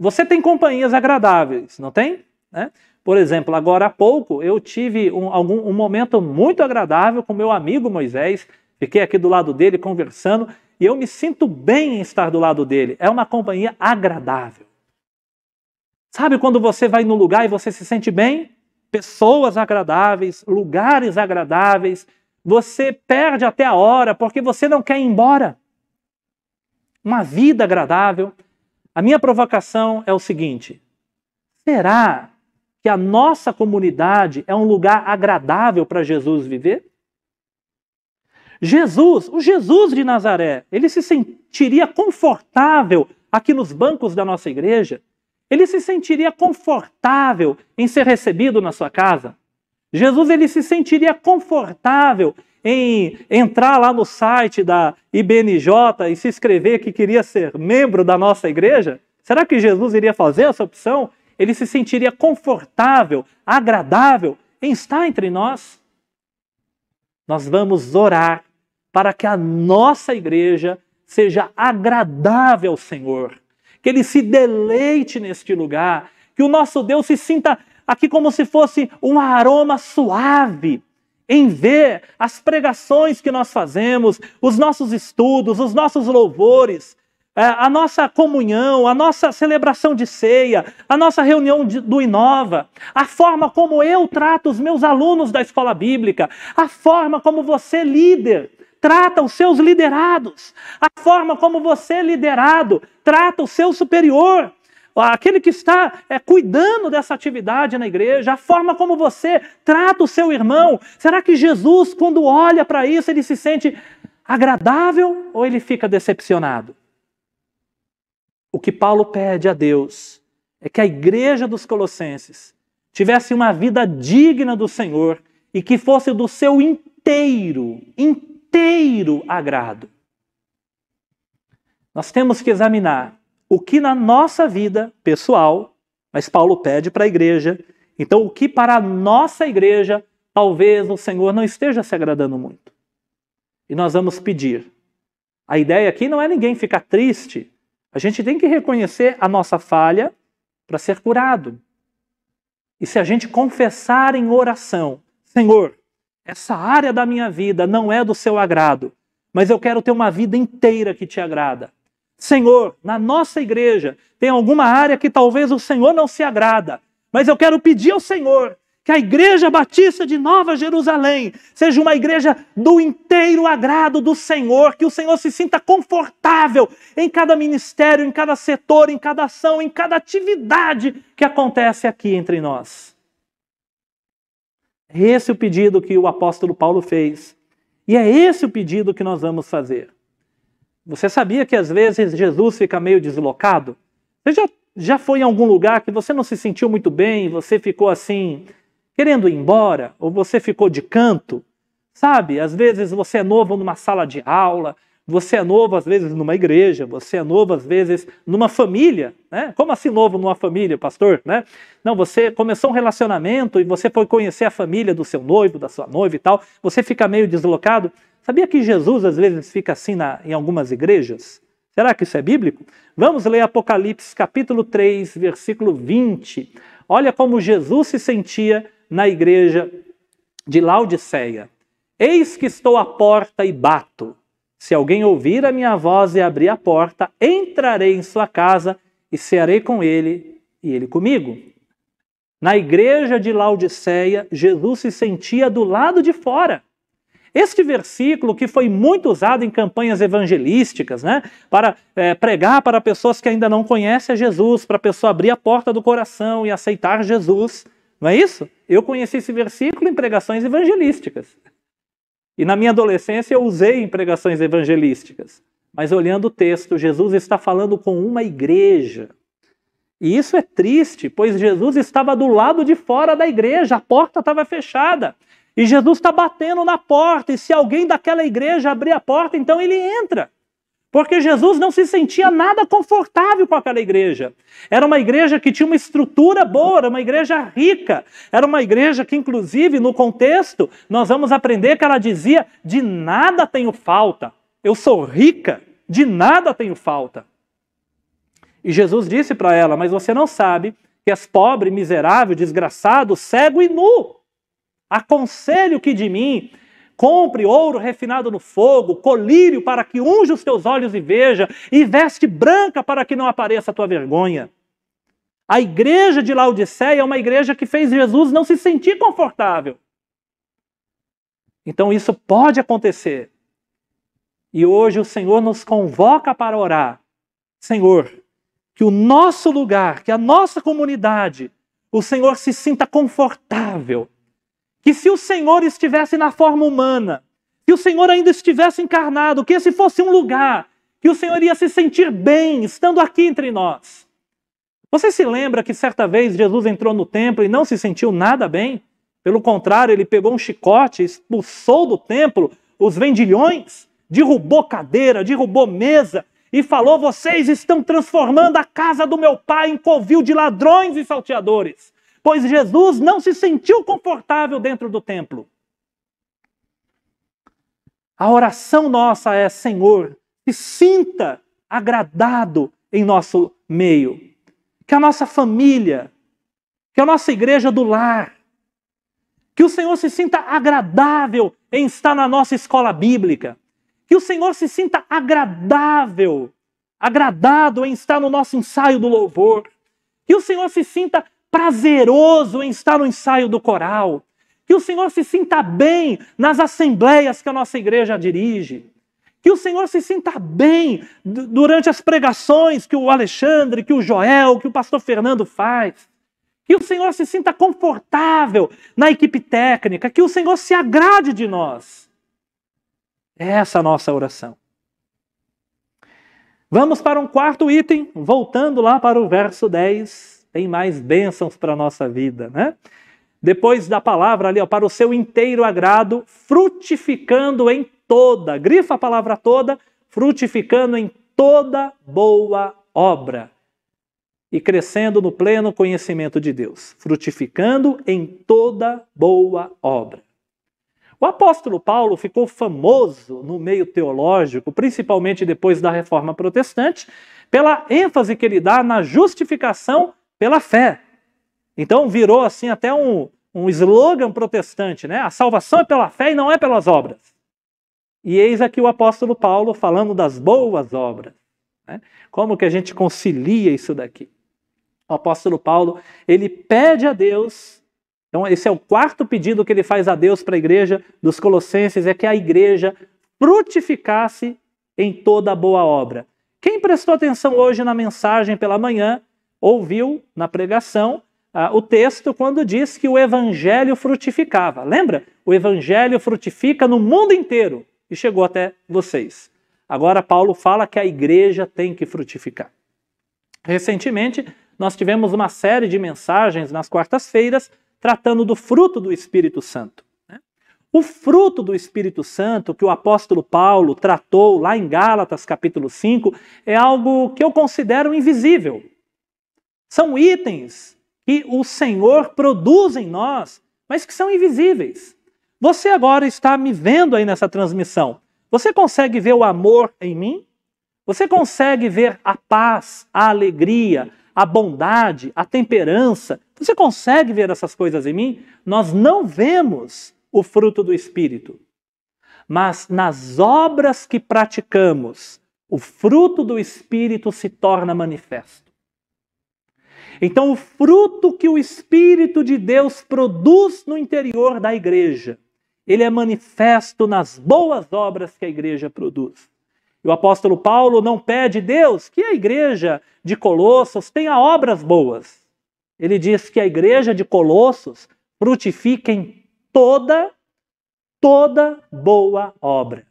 Você tem companhias agradáveis, não tem? Né? Por exemplo, agora há pouco eu tive um, algum, um momento muito agradável com meu amigo Moisés. Fiquei aqui do lado dele conversando e eu me sinto bem em estar do lado dele. É uma companhia agradável. Sabe quando você vai no lugar e você se sente bem? Pessoas agradáveis, lugares agradáveis. Você perde até a hora porque você não quer ir embora. Uma vida agradável. A minha provocação é o seguinte: será que a nossa comunidade é um lugar agradável para Jesus viver? Jesus, o Jesus de Nazaré, ele se sentiria confortável aqui nos bancos da nossa igreja? Ele se sentiria confortável em ser recebido na sua casa? Jesus ele se sentiria confortável em entrar lá no site da IBNJ e se inscrever que queria ser membro da nossa igreja? Será que Jesus iria fazer essa opção? Ele se sentiria confortável, agradável em estar entre nós? Nós vamos orar para que a nossa igreja seja agradável ao Senhor, que ele se deleite neste lugar, que o nosso Deus se sinta aqui como se fosse um aroma suave, em ver as pregações que nós fazemos, os nossos estudos, os nossos louvores, é, a nossa comunhão, a nossa celebração de ceia, a nossa reunião de, do Inova, a forma como eu trato os meus alunos da escola bíblica, a forma como você, líder, trata os seus liderados, a forma como você, liderado, trata o seu superior aquele que está é, cuidando dessa atividade na igreja, a forma como você trata o seu irmão. Será que Jesus, quando olha para isso, ele se sente agradável ou ele fica decepcionado? O que Paulo pede a Deus é que a igreja dos Colossenses tivesse uma vida digna do Senhor e que fosse do seu inteiro, inteiro agrado. Nós temos que examinar o que na nossa vida pessoal, mas Paulo pede para a igreja, então o que para a nossa igreja talvez o Senhor não esteja se agradando muito. E nós vamos pedir. A ideia aqui não é ninguém ficar triste, a gente tem que reconhecer a nossa falha para ser curado. E se a gente confessar em oração, Senhor, essa área da minha vida não é do seu agrado, mas eu quero ter uma vida inteira que te agrada. Senhor, na nossa igreja tem alguma área que talvez o Senhor não se agrada, mas eu quero pedir ao Senhor que a Igreja Batista de Nova Jerusalém seja uma igreja do inteiro agrado do Senhor, que o Senhor se sinta confortável em cada ministério, em cada setor, em cada ação, em cada atividade que acontece aqui entre nós. É esse é o pedido que o apóstolo Paulo fez. E é esse o pedido que nós vamos fazer. Você sabia que às vezes Jesus fica meio deslocado? Você já, já foi em algum lugar que você não se sentiu muito bem, você ficou assim, querendo ir embora, ou você ficou de canto? Sabe, às vezes você é novo numa sala de aula, você é novo às vezes numa igreja, você é novo às vezes numa família, né? Como assim novo numa família, pastor, né? Não, você começou um relacionamento e você foi conhecer a família do seu noivo, da sua noiva e tal, você fica meio deslocado. Sabia que Jesus às vezes fica assim na, em algumas igrejas? Será que isso é bíblico? Vamos ler Apocalipse capítulo 3, versículo 20. Olha como Jesus se sentia na igreja de Laodiceia. Eis que estou à porta e bato. Se alguém ouvir a minha voz e abrir a porta, entrarei em sua casa e cearei com ele e ele comigo. Na igreja de Laodiceia, Jesus se sentia do lado de fora. Este versículo, que foi muito usado em campanhas evangelísticas, né, para é, pregar para pessoas que ainda não conhecem a Jesus, para a pessoa abrir a porta do coração e aceitar Jesus, não é isso? Eu conheci esse versículo em pregações evangelísticas. E na minha adolescência eu usei em pregações evangelísticas. Mas olhando o texto, Jesus está falando com uma igreja. E isso é triste, pois Jesus estava do lado de fora da igreja, a porta estava fechada. E Jesus está batendo na porta, e se alguém daquela igreja abrir a porta, então ele entra. Porque Jesus não se sentia nada confortável com aquela igreja. Era uma igreja que tinha uma estrutura boa, era uma igreja rica, era uma igreja que, inclusive, no contexto, nós vamos aprender que ela dizia: de nada tenho falta, eu sou rica, de nada tenho falta. E Jesus disse para ela: Mas você não sabe que és pobre, miserável, desgraçado, cego e nu. Aconselho que de mim compre ouro refinado no fogo, colírio para que unja os teus olhos e veja, e veste branca para que não apareça a tua vergonha. A igreja de Laodiceia é uma igreja que fez Jesus não se sentir confortável. Então isso pode acontecer. E hoje o Senhor nos convoca para orar. Senhor, que o nosso lugar, que a nossa comunidade, o Senhor se sinta confortável que se o Senhor estivesse na forma humana, que o Senhor ainda estivesse encarnado, que esse fosse um lugar que o Senhor ia se sentir bem estando aqui entre nós. Você se lembra que certa vez Jesus entrou no templo e não se sentiu nada bem? Pelo contrário, ele pegou um chicote, expulsou do templo os vendilhões, derrubou cadeira, derrubou mesa e falou: Vocês estão transformando a casa do meu pai em covil de ladrões e salteadores pois Jesus não se sentiu confortável dentro do templo. A oração nossa é: Senhor, se sinta agradado em nosso meio. Que a nossa família, que a nossa igreja do lar, que o Senhor se sinta agradável em estar na nossa escola bíblica, que o Senhor se sinta agradável, agradado em estar no nosso ensaio do louvor, que o Senhor se sinta prazeroso em estar no ensaio do coral. Que o Senhor se sinta bem nas assembleias que a nossa igreja dirige. Que o Senhor se sinta bem durante as pregações que o Alexandre, que o Joel, que o pastor Fernando faz. Que o Senhor se sinta confortável na equipe técnica. Que o Senhor se agrade de nós. É essa é a nossa oração. Vamos para um quarto item, voltando lá para o verso 10 tem mais bênçãos para a nossa vida, né? Depois da palavra ali, ó, para o seu inteiro agrado, frutificando em toda, grifa a palavra toda, frutificando em toda boa obra e crescendo no pleno conhecimento de Deus, frutificando em toda boa obra. O apóstolo Paulo ficou famoso no meio teológico, principalmente depois da reforma protestante, pela ênfase que ele dá na justificação pela fé. Então virou assim até um, um slogan protestante, né? A salvação é pela fé e não é pelas obras. E eis aqui o apóstolo Paulo falando das boas obras. Né? Como que a gente concilia isso daqui? O apóstolo Paulo, ele pede a Deus, então esse é o quarto pedido que ele faz a Deus para a igreja dos Colossenses, é que a igreja frutificasse em toda boa obra. Quem prestou atenção hoje na mensagem pela manhã ouviu na pregação ah, o texto quando diz que o evangelho frutificava. Lembra? O evangelho frutifica no mundo inteiro e chegou até vocês. Agora, Paulo fala que a igreja tem que frutificar. Recentemente, nós tivemos uma série de mensagens nas quartas-feiras tratando do fruto do Espírito Santo. Né? O fruto do Espírito Santo que o apóstolo Paulo tratou lá em Gálatas capítulo 5 é algo que eu considero invisível. São itens que o Senhor produz em nós, mas que são invisíveis. Você agora está me vendo aí nessa transmissão. Você consegue ver o amor em mim? Você consegue ver a paz, a alegria, a bondade, a temperança? Você consegue ver essas coisas em mim? Nós não vemos o fruto do Espírito. Mas nas obras que praticamos, o fruto do Espírito se torna manifesto. Então, o fruto que o Espírito de Deus produz no interior da igreja, ele é manifesto nas boas obras que a igreja produz. E o apóstolo Paulo não pede, Deus, que a igreja de Colossos tenha obras boas. Ele diz que a igreja de Colossos frutifique em toda, toda boa obra.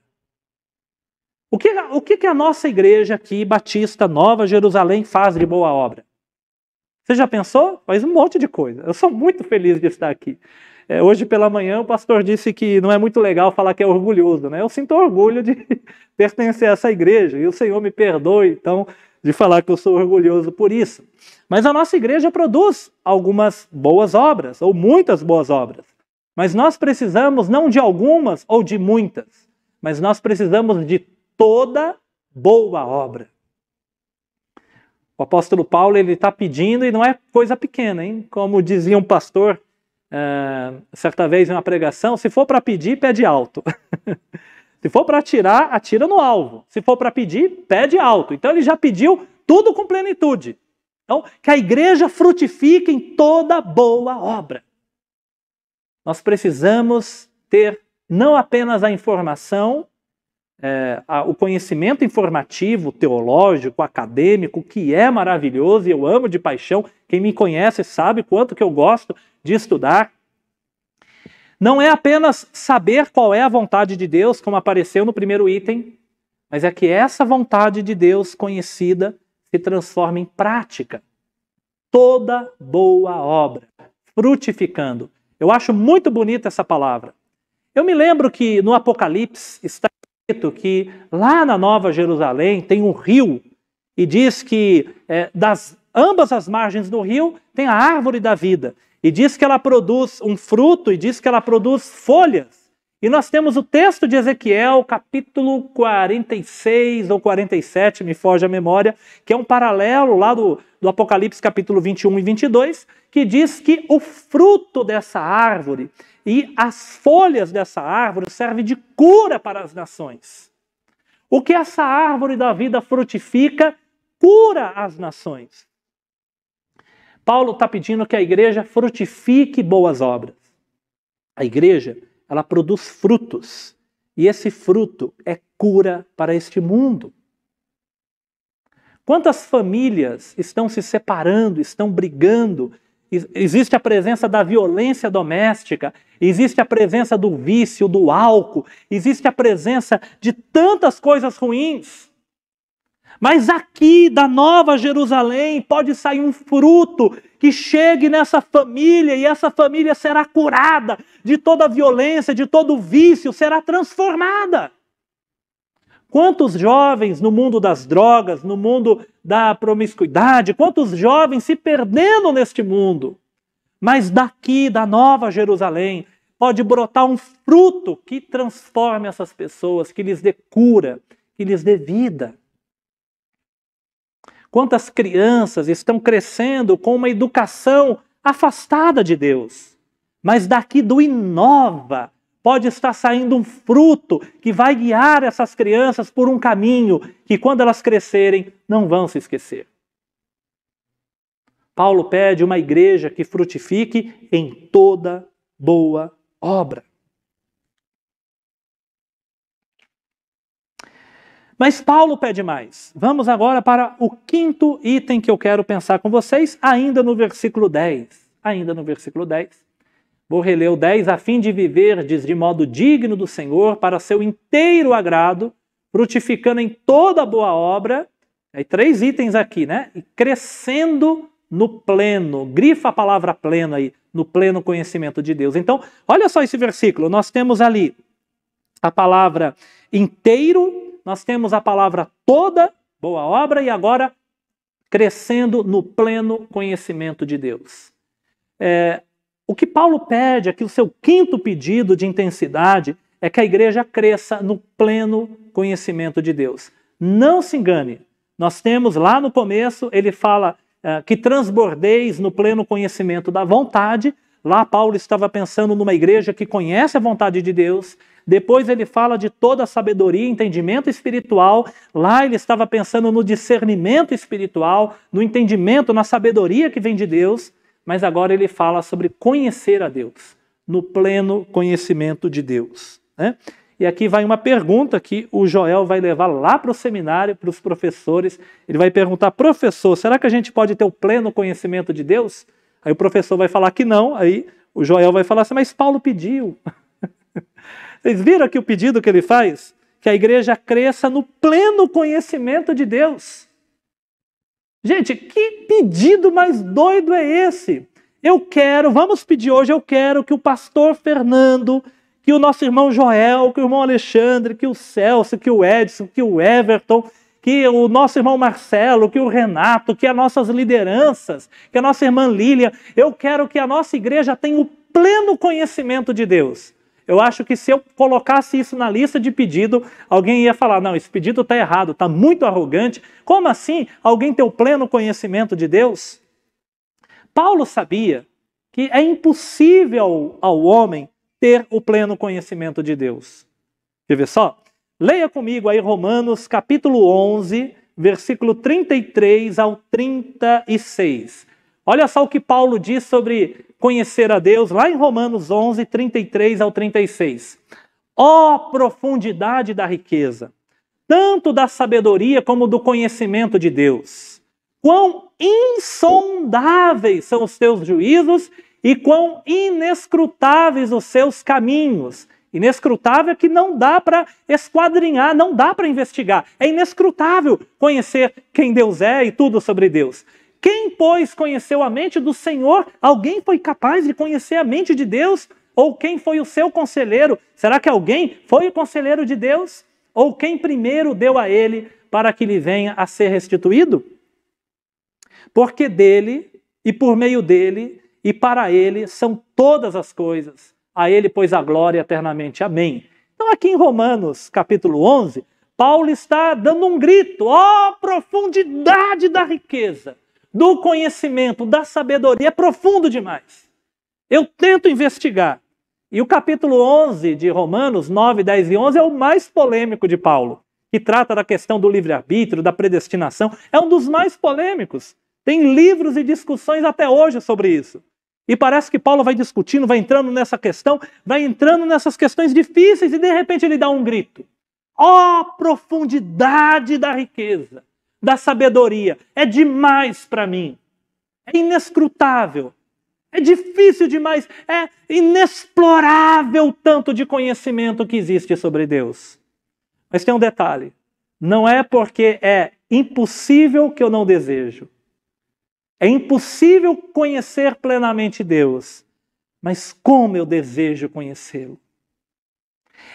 O que, o que a nossa igreja aqui, Batista Nova Jerusalém, faz de boa obra? Você já pensou? Faz um monte de coisa. Eu sou muito feliz de estar aqui. É, hoje pela manhã o pastor disse que não é muito legal falar que é orgulhoso, né? Eu sinto orgulho de pertencer a essa igreja e o Senhor me perdoe, então, de falar que eu sou orgulhoso por isso. Mas a nossa igreja produz algumas boas obras, ou muitas boas obras. Mas nós precisamos não de algumas ou de muitas, mas nós precisamos de toda boa obra. O apóstolo Paulo ele está pedindo e não é coisa pequena, hein? Como dizia um pastor uh, certa vez em uma pregação, se for para pedir, pede alto. se for para atirar, atira no alvo. Se for para pedir, pede alto. Então ele já pediu tudo com plenitude. Então, que a igreja frutifique em toda boa obra. Nós precisamos ter não apenas a informação, é, a, o conhecimento informativo, teológico, acadêmico, que é maravilhoso e eu amo de paixão. Quem me conhece sabe quanto que eu gosto de estudar. Não é apenas saber qual é a vontade de Deus, como apareceu no primeiro item, mas é que essa vontade de Deus conhecida se transforma em prática. Toda boa obra, frutificando. Eu acho muito bonita essa palavra. Eu me lembro que no Apocalipse está escrito que lá na Nova Jerusalém tem um rio e diz que é, das ambas as margens do rio tem a árvore da vida e diz que ela produz um fruto e diz que ela produz folhas. E nós temos o texto de Ezequiel, capítulo 46 ou 47, me foge a memória, que é um paralelo lá do, do Apocalipse, capítulo 21 e 22, que diz que o fruto dessa árvore e as folhas dessa árvore servem de cura para as nações. O que essa árvore da vida frutifica cura as nações. Paulo está pedindo que a igreja frutifique boas obras. A igreja, ela produz frutos. E esse fruto é cura para este mundo. Quantas famílias estão se separando, estão brigando, existe a presença da violência doméstica, existe a presença do vício, do álcool, existe a presença de tantas coisas ruins. Mas aqui da Nova Jerusalém pode sair um fruto que chegue nessa família e essa família será curada de toda violência, de todo vício, será transformada. Quantos jovens no mundo das drogas, no mundo da promiscuidade, quantos jovens se perdendo neste mundo? Mas daqui, da Nova Jerusalém, pode brotar um fruto que transforme essas pessoas, que lhes dê cura, que lhes dê vida. Quantas crianças estão crescendo com uma educação afastada de Deus, mas daqui do Inova, pode estar saindo um fruto que vai guiar essas crianças por um caminho que, quando elas crescerem, não vão se esquecer. Paulo pede uma igreja que frutifique em toda boa obra. Mas Paulo pede mais. Vamos agora para o quinto item que eu quero pensar com vocês, ainda no versículo 10. Ainda no versículo 10. Borre leu 10, a fim de viverdes de modo digno do Senhor, para seu inteiro agrado, frutificando em toda boa obra. Aí três itens aqui, né? E crescendo no pleno, grifa a palavra pleno aí, no pleno conhecimento de Deus. Então, olha só esse versículo, nós temos ali a palavra inteiro, nós temos a palavra toda, boa obra, e agora crescendo no pleno conhecimento de Deus. É, o que Paulo pede aqui é o seu quinto pedido de intensidade é que a igreja cresça no pleno conhecimento de Deus. Não se engane, nós temos lá no começo, ele fala eh, que transbordeis no pleno conhecimento da vontade. Lá Paulo estava pensando numa igreja que conhece a vontade de Deus. Depois ele fala de toda a sabedoria e entendimento espiritual. Lá ele estava pensando no discernimento espiritual, no entendimento, na sabedoria que vem de Deus mas agora ele fala sobre conhecer a Deus, no pleno conhecimento de Deus. Né? E aqui vai uma pergunta que o Joel vai levar lá para o seminário, para os professores. Ele vai perguntar, professor, será que a gente pode ter o pleno conhecimento de Deus? Aí o professor vai falar que não, aí o Joel vai falar assim, mas Paulo pediu. Vocês viram aqui o pedido que ele faz? Que a igreja cresça no pleno conhecimento de Deus. Gente, que pedido mais doido é esse? Eu quero, vamos pedir hoje, eu quero que o pastor Fernando, que o nosso irmão Joel, que o irmão Alexandre, que o Celso, que o Edson, que o Everton, que o nosso irmão Marcelo, que o Renato, que as nossas lideranças, que a nossa irmã Lília, eu quero que a nossa igreja tenha o pleno conhecimento de Deus. Eu acho que se eu colocasse isso na lista de pedido, alguém ia falar: não, esse pedido está errado, está muito arrogante. Como assim alguém ter o pleno conhecimento de Deus? Paulo sabia que é impossível ao homem ter o pleno conhecimento de Deus. Quer ver só? Leia comigo aí Romanos capítulo 11, versículo 33 ao 36. Olha só o que Paulo diz sobre conhecer a Deus, lá em Romanos 11, 33 ao 36. Ó oh, profundidade da riqueza, tanto da sabedoria como do conhecimento de Deus! Quão insondáveis são os teus juízos e quão inescrutáveis os seus caminhos! Inescrutável é que não dá para esquadrinhar, não dá para investigar. É inescrutável conhecer quem Deus é e tudo sobre Deus. Quem, pois, conheceu a mente do Senhor? Alguém foi capaz de conhecer a mente de Deus? Ou quem foi o seu conselheiro? Será que alguém foi o conselheiro de Deus? Ou quem primeiro deu a ele para que lhe venha a ser restituído? Porque dele, e por meio dele, e para ele são todas as coisas. A ele, pois, a glória eternamente. Amém. Então, aqui em Romanos, capítulo 11, Paulo está dando um grito: ó oh, profundidade da riqueza! do conhecimento, da sabedoria é profundo demais. Eu tento investigar. E o capítulo 11 de Romanos 9, 10 e 11 é o mais polêmico de Paulo, que trata da questão do livre-arbítrio, da predestinação. É um dos mais polêmicos. Tem livros e discussões até hoje sobre isso. E parece que Paulo vai discutindo, vai entrando nessa questão, vai entrando nessas questões difíceis e de repente ele dá um grito. Ó oh, profundidade da riqueza! da sabedoria. É demais para mim. É inescrutável. É difícil demais. É inexplorável o tanto de conhecimento que existe sobre Deus. Mas tem um detalhe. Não é porque é impossível que eu não desejo. É impossível conhecer plenamente Deus, mas como eu desejo conhecê-lo.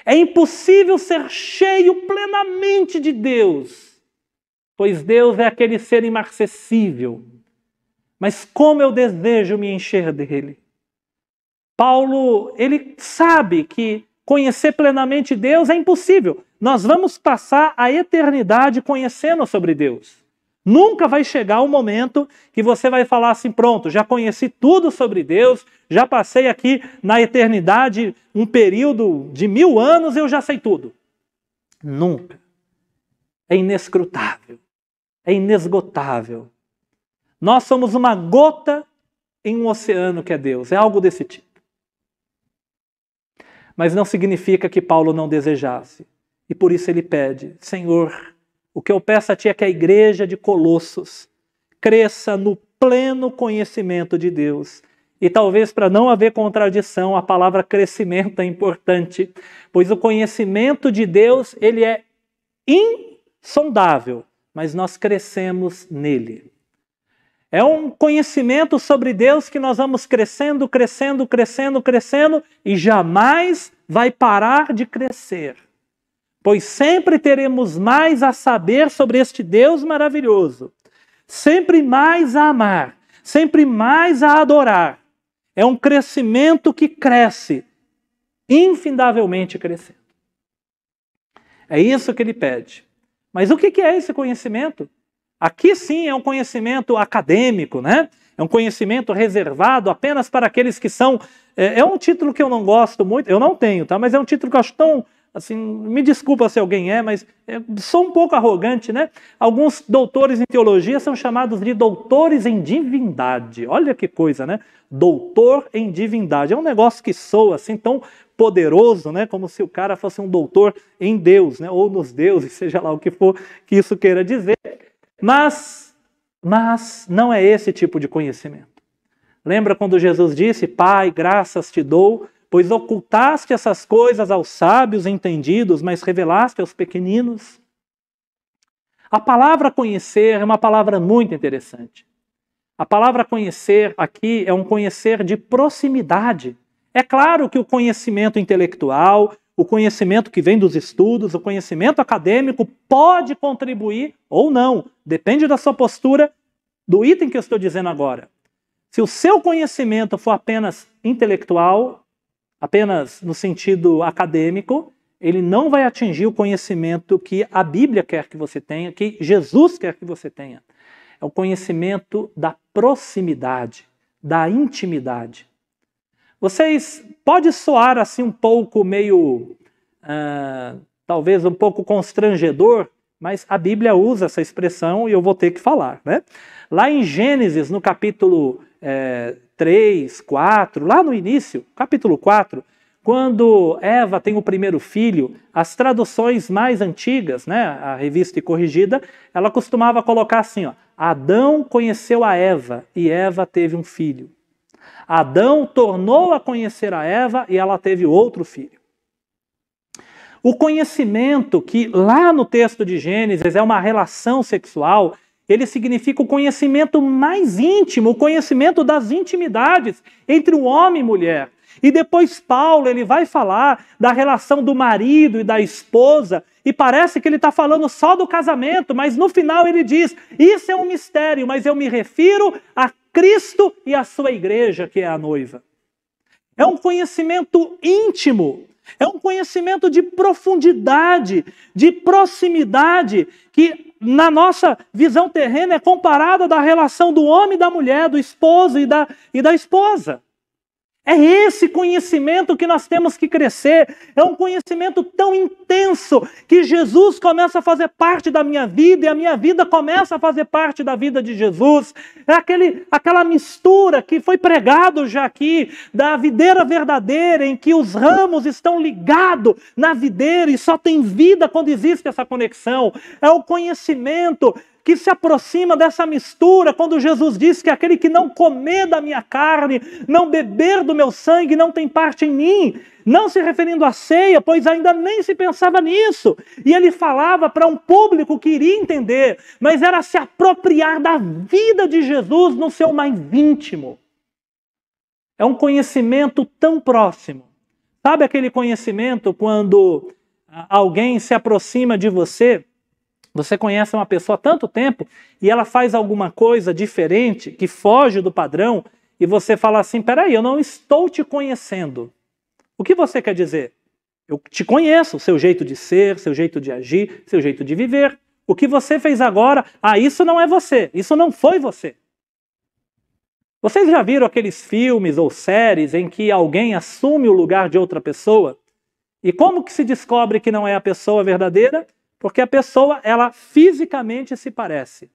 É impossível ser cheio plenamente de Deus, pois Deus é aquele ser imarcessível. Mas como eu desejo me encher dele. Paulo, ele sabe que conhecer plenamente Deus é impossível. Nós vamos passar a eternidade conhecendo sobre Deus. Nunca vai chegar o um momento que você vai falar assim: pronto, já conheci tudo sobre Deus, já passei aqui na eternidade um período de mil anos, eu já sei tudo. Nunca. É inescrutável é inesgotável. Nós somos uma gota em um oceano que é Deus, é algo desse tipo. Mas não significa que Paulo não desejasse. E por isso ele pede: Senhor, o que eu peço a Ti é que a igreja de Colossos cresça no pleno conhecimento de Deus. E talvez para não haver contradição, a palavra crescimento é importante, pois o conhecimento de Deus, ele é insondável mas nós crescemos nele. É um conhecimento sobre Deus que nós vamos crescendo, crescendo, crescendo, crescendo e jamais vai parar de crescer. Pois sempre teremos mais a saber sobre este Deus maravilhoso, sempre mais a amar, sempre mais a adorar. É um crescimento que cresce, infindavelmente crescendo. É isso que ele pede. Mas o que é esse conhecimento? Aqui sim é um conhecimento acadêmico, né? É um conhecimento reservado apenas para aqueles que são. É, é um título que eu não gosto muito, eu não tenho, tá? Mas é um título que eu acho tão assim, me desculpa se alguém é, mas sou um pouco arrogante, né? Alguns doutores em teologia são chamados de doutores em divindade. Olha que coisa, né? Doutor em divindade. É um negócio que soa assim tão poderoso, né? Como se o cara fosse um doutor em Deus, né? Ou nos deuses, seja lá o que for que isso queira dizer. Mas, mas não é esse tipo de conhecimento. Lembra quando Jesus disse: Pai, graças te dou pois ocultaste essas coisas aos sábios entendidos, mas revelaste aos pequeninos. A palavra conhecer é uma palavra muito interessante. A palavra conhecer aqui é um conhecer de proximidade. É claro que o conhecimento intelectual, o conhecimento que vem dos estudos, o conhecimento acadêmico pode contribuir ou não, depende da sua postura, do item que eu estou dizendo agora. Se o seu conhecimento for apenas intelectual, apenas no sentido acadêmico, ele não vai atingir o conhecimento que a Bíblia quer que você tenha, que Jesus quer que você tenha. É o conhecimento da proximidade, da intimidade. Vocês pode soar assim um pouco meio, uh, talvez um pouco constrangedor, mas a Bíblia usa essa expressão e eu vou ter que falar, né? Lá em Gênesis, no capítulo é, 3, 4, lá no início, capítulo 4, quando Eva tem o primeiro filho, as traduções mais antigas, né, a revista e corrigida, ela costumava colocar assim: ó, Adão conheceu a Eva e Eva teve um filho. Adão tornou a conhecer a Eva e ela teve outro filho. O conhecimento que lá no texto de Gênesis é uma relação sexual ele significa o conhecimento mais íntimo, o conhecimento das intimidades entre o homem e mulher. E depois Paulo ele vai falar da relação do marido e da esposa, e parece que ele está falando só do casamento, mas no final ele diz: Isso é um mistério, mas eu me refiro a Cristo e a sua igreja, que é a noiva. É um conhecimento íntimo é um conhecimento de profundidade, de proximidade, que na nossa visão terrena é comparada da relação do homem e da mulher, do esposo e da, e da esposa. É esse conhecimento que nós temos que crescer. É um conhecimento tão intenso que Jesus começa a fazer parte da minha vida e a minha vida começa a fazer parte da vida de Jesus. É aquele, aquela mistura que foi pregado já aqui da videira verdadeira, em que os ramos estão ligados na videira e só tem vida quando existe essa conexão. É o conhecimento, que se aproxima dessa mistura, quando Jesus diz que aquele que não comer da minha carne, não beber do meu sangue, não tem parte em mim, não se referindo à ceia, pois ainda nem se pensava nisso. E ele falava para um público que iria entender, mas era se apropriar da vida de Jesus no seu mais íntimo. É um conhecimento tão próximo. Sabe aquele conhecimento quando alguém se aproxima de você você conhece uma pessoa há tanto tempo e ela faz alguma coisa diferente, que foge do padrão, e você fala assim: peraí, eu não estou te conhecendo. O que você quer dizer? Eu te conheço, seu jeito de ser, seu jeito de agir, seu jeito de viver. O que você fez agora, ah, isso não é você, isso não foi você. Vocês já viram aqueles filmes ou séries em que alguém assume o lugar de outra pessoa? E como que se descobre que não é a pessoa verdadeira? Porque a pessoa, ela fisicamente se parece,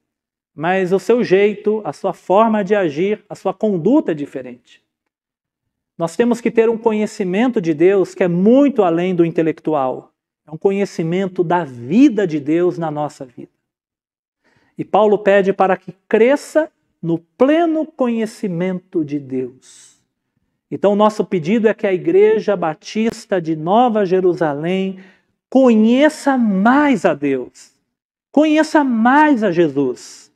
mas o seu jeito, a sua forma de agir, a sua conduta é diferente. Nós temos que ter um conhecimento de Deus que é muito além do intelectual. É um conhecimento da vida de Deus na nossa vida. E Paulo pede para que cresça no pleno conhecimento de Deus. Então, nosso pedido é que a Igreja Batista de Nova Jerusalém Conheça mais a Deus. Conheça mais a Jesus.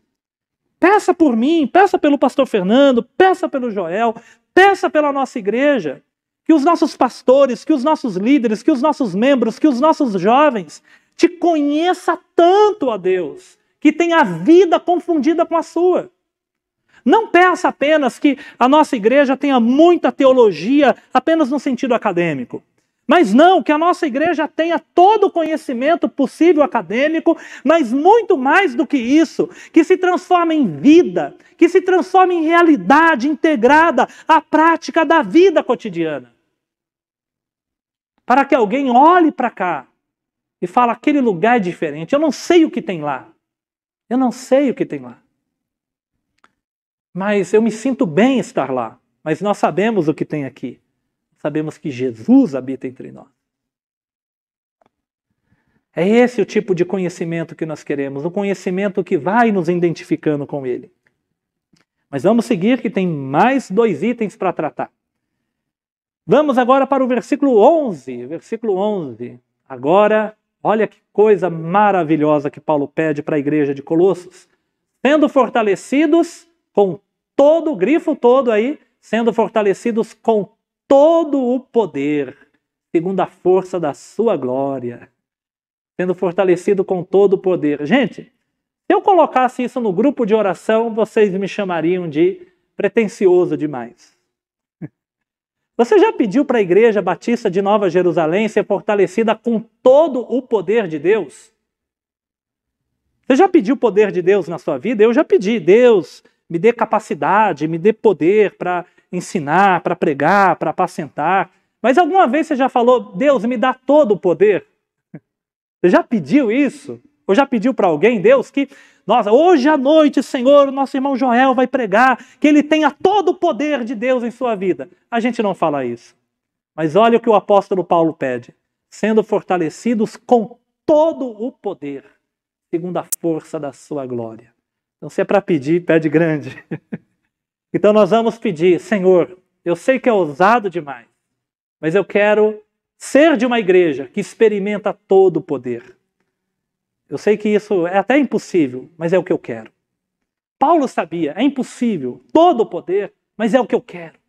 Peça por mim, peça pelo pastor Fernando, peça pelo Joel, peça pela nossa igreja, que os nossos pastores, que os nossos líderes, que os nossos membros, que os nossos jovens te conheça tanto a Deus, que tenha a vida confundida com a sua. Não peça apenas que a nossa igreja tenha muita teologia apenas no sentido acadêmico. Mas não, que a nossa igreja tenha todo o conhecimento possível acadêmico, mas muito mais do que isso, que se transforme em vida, que se transforme em realidade integrada à prática da vida cotidiana. Para que alguém olhe para cá e fale: aquele lugar é diferente, eu não sei o que tem lá. Eu não sei o que tem lá. Mas eu me sinto bem estar lá, mas nós sabemos o que tem aqui sabemos que Jesus habita entre nós. É esse o tipo de conhecimento que nós queremos, o conhecimento que vai nos identificando com Ele. Mas vamos seguir, que tem mais dois itens para tratar. Vamos agora para o versículo 11. Versículo 11. Agora, olha que coisa maravilhosa que Paulo pede para a igreja de Colossos. Sendo fortalecidos com todo o grifo todo aí, sendo fortalecidos com todo o poder, segundo a força da sua glória, sendo fortalecido com todo o poder. Gente, se eu colocasse isso no grupo de oração, vocês me chamariam de pretensioso demais. Você já pediu para a Igreja Batista de Nova Jerusalém ser fortalecida com todo o poder de Deus? Você já pediu o poder de Deus na sua vida? Eu já pedi. Deus, me dê capacidade, me dê poder para ensinar, para pregar, para apacentar. Mas alguma vez você já falou, Deus, me dá todo o poder? Você já pediu isso? Ou já pediu para alguém, Deus, que, nossa, hoje à noite, Senhor, o nosso irmão Joel vai pregar, que ele tenha todo o poder de Deus em sua vida? A gente não fala isso. Mas olha o que o apóstolo Paulo pede: sendo fortalecidos com todo o poder, segundo a força da sua glória. Então, se é para pedir, pede grande. Então nós vamos pedir, Senhor, eu sei que é ousado demais, mas eu quero ser de uma igreja que experimenta todo o poder. Eu sei que isso é até impossível, mas é o que eu quero. Paulo sabia, é impossível todo o poder, mas é o que eu quero.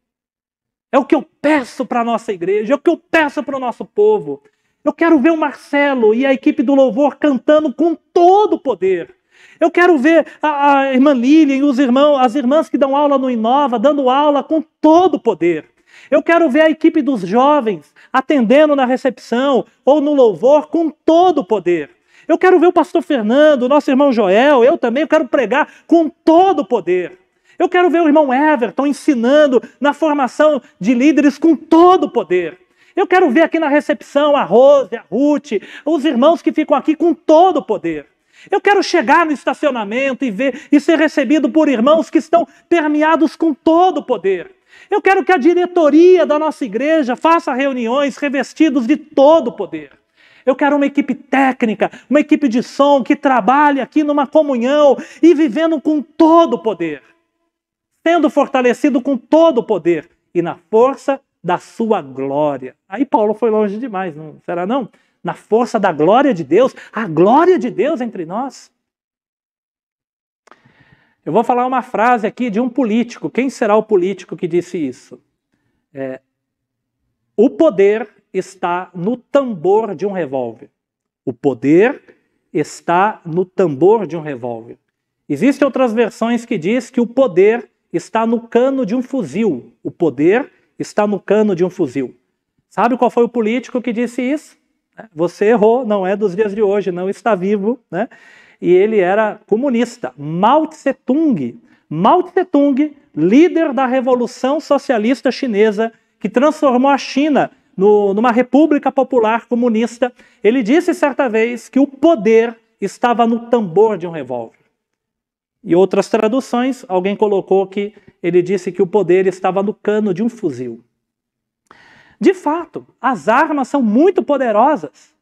É o que eu peço para a nossa igreja, é o que eu peço para o nosso povo. Eu quero ver o Marcelo e a equipe do louvor cantando com todo o poder eu quero ver a, a irmã Lilian e os irmãos, as irmãs que dão aula no Inova, dando aula com todo o poder. Eu quero ver a equipe dos jovens atendendo na recepção ou no louvor com todo o poder. Eu quero ver o pastor Fernando, nosso irmão Joel, eu também eu quero pregar com todo o poder. Eu quero ver o irmão Everton ensinando na formação de líderes com todo o poder. Eu quero ver aqui na recepção a Rose, a Ruth, os irmãos que ficam aqui com todo o poder. Eu quero chegar no estacionamento e ver e ser recebido por irmãos que estão permeados com todo o poder. Eu quero que a diretoria da nossa igreja faça reuniões revestidos de todo o poder. Eu quero uma equipe técnica, uma equipe de som que trabalhe aqui numa comunhão e vivendo com todo o poder, sendo fortalecido com todo o poder e na força da sua glória. Aí Paulo foi longe demais, não será não? na força da glória de Deus, a glória de Deus entre nós. Eu vou falar uma frase aqui de um político. Quem será o político que disse isso? É, o poder está no tambor de um revólver. O poder está no tambor de um revólver. Existem outras versões que diz que o poder está no cano de um fuzil. O poder está no cano de um fuzil. Sabe qual foi o político que disse isso? Né? Você errou, não é dos dias de hoje, não está vivo, né? E ele era comunista. Mao Tse Tung, Mao Tse Tung, líder da Revolução Socialista Chinesa, que transformou a China no, numa república popular comunista, ele disse certa vez que o poder estava no tambor de um revólver. E outras traduções, alguém colocou que ele disse que o poder estava no cano de um fuzil. De fato, as armas são muito poderosas.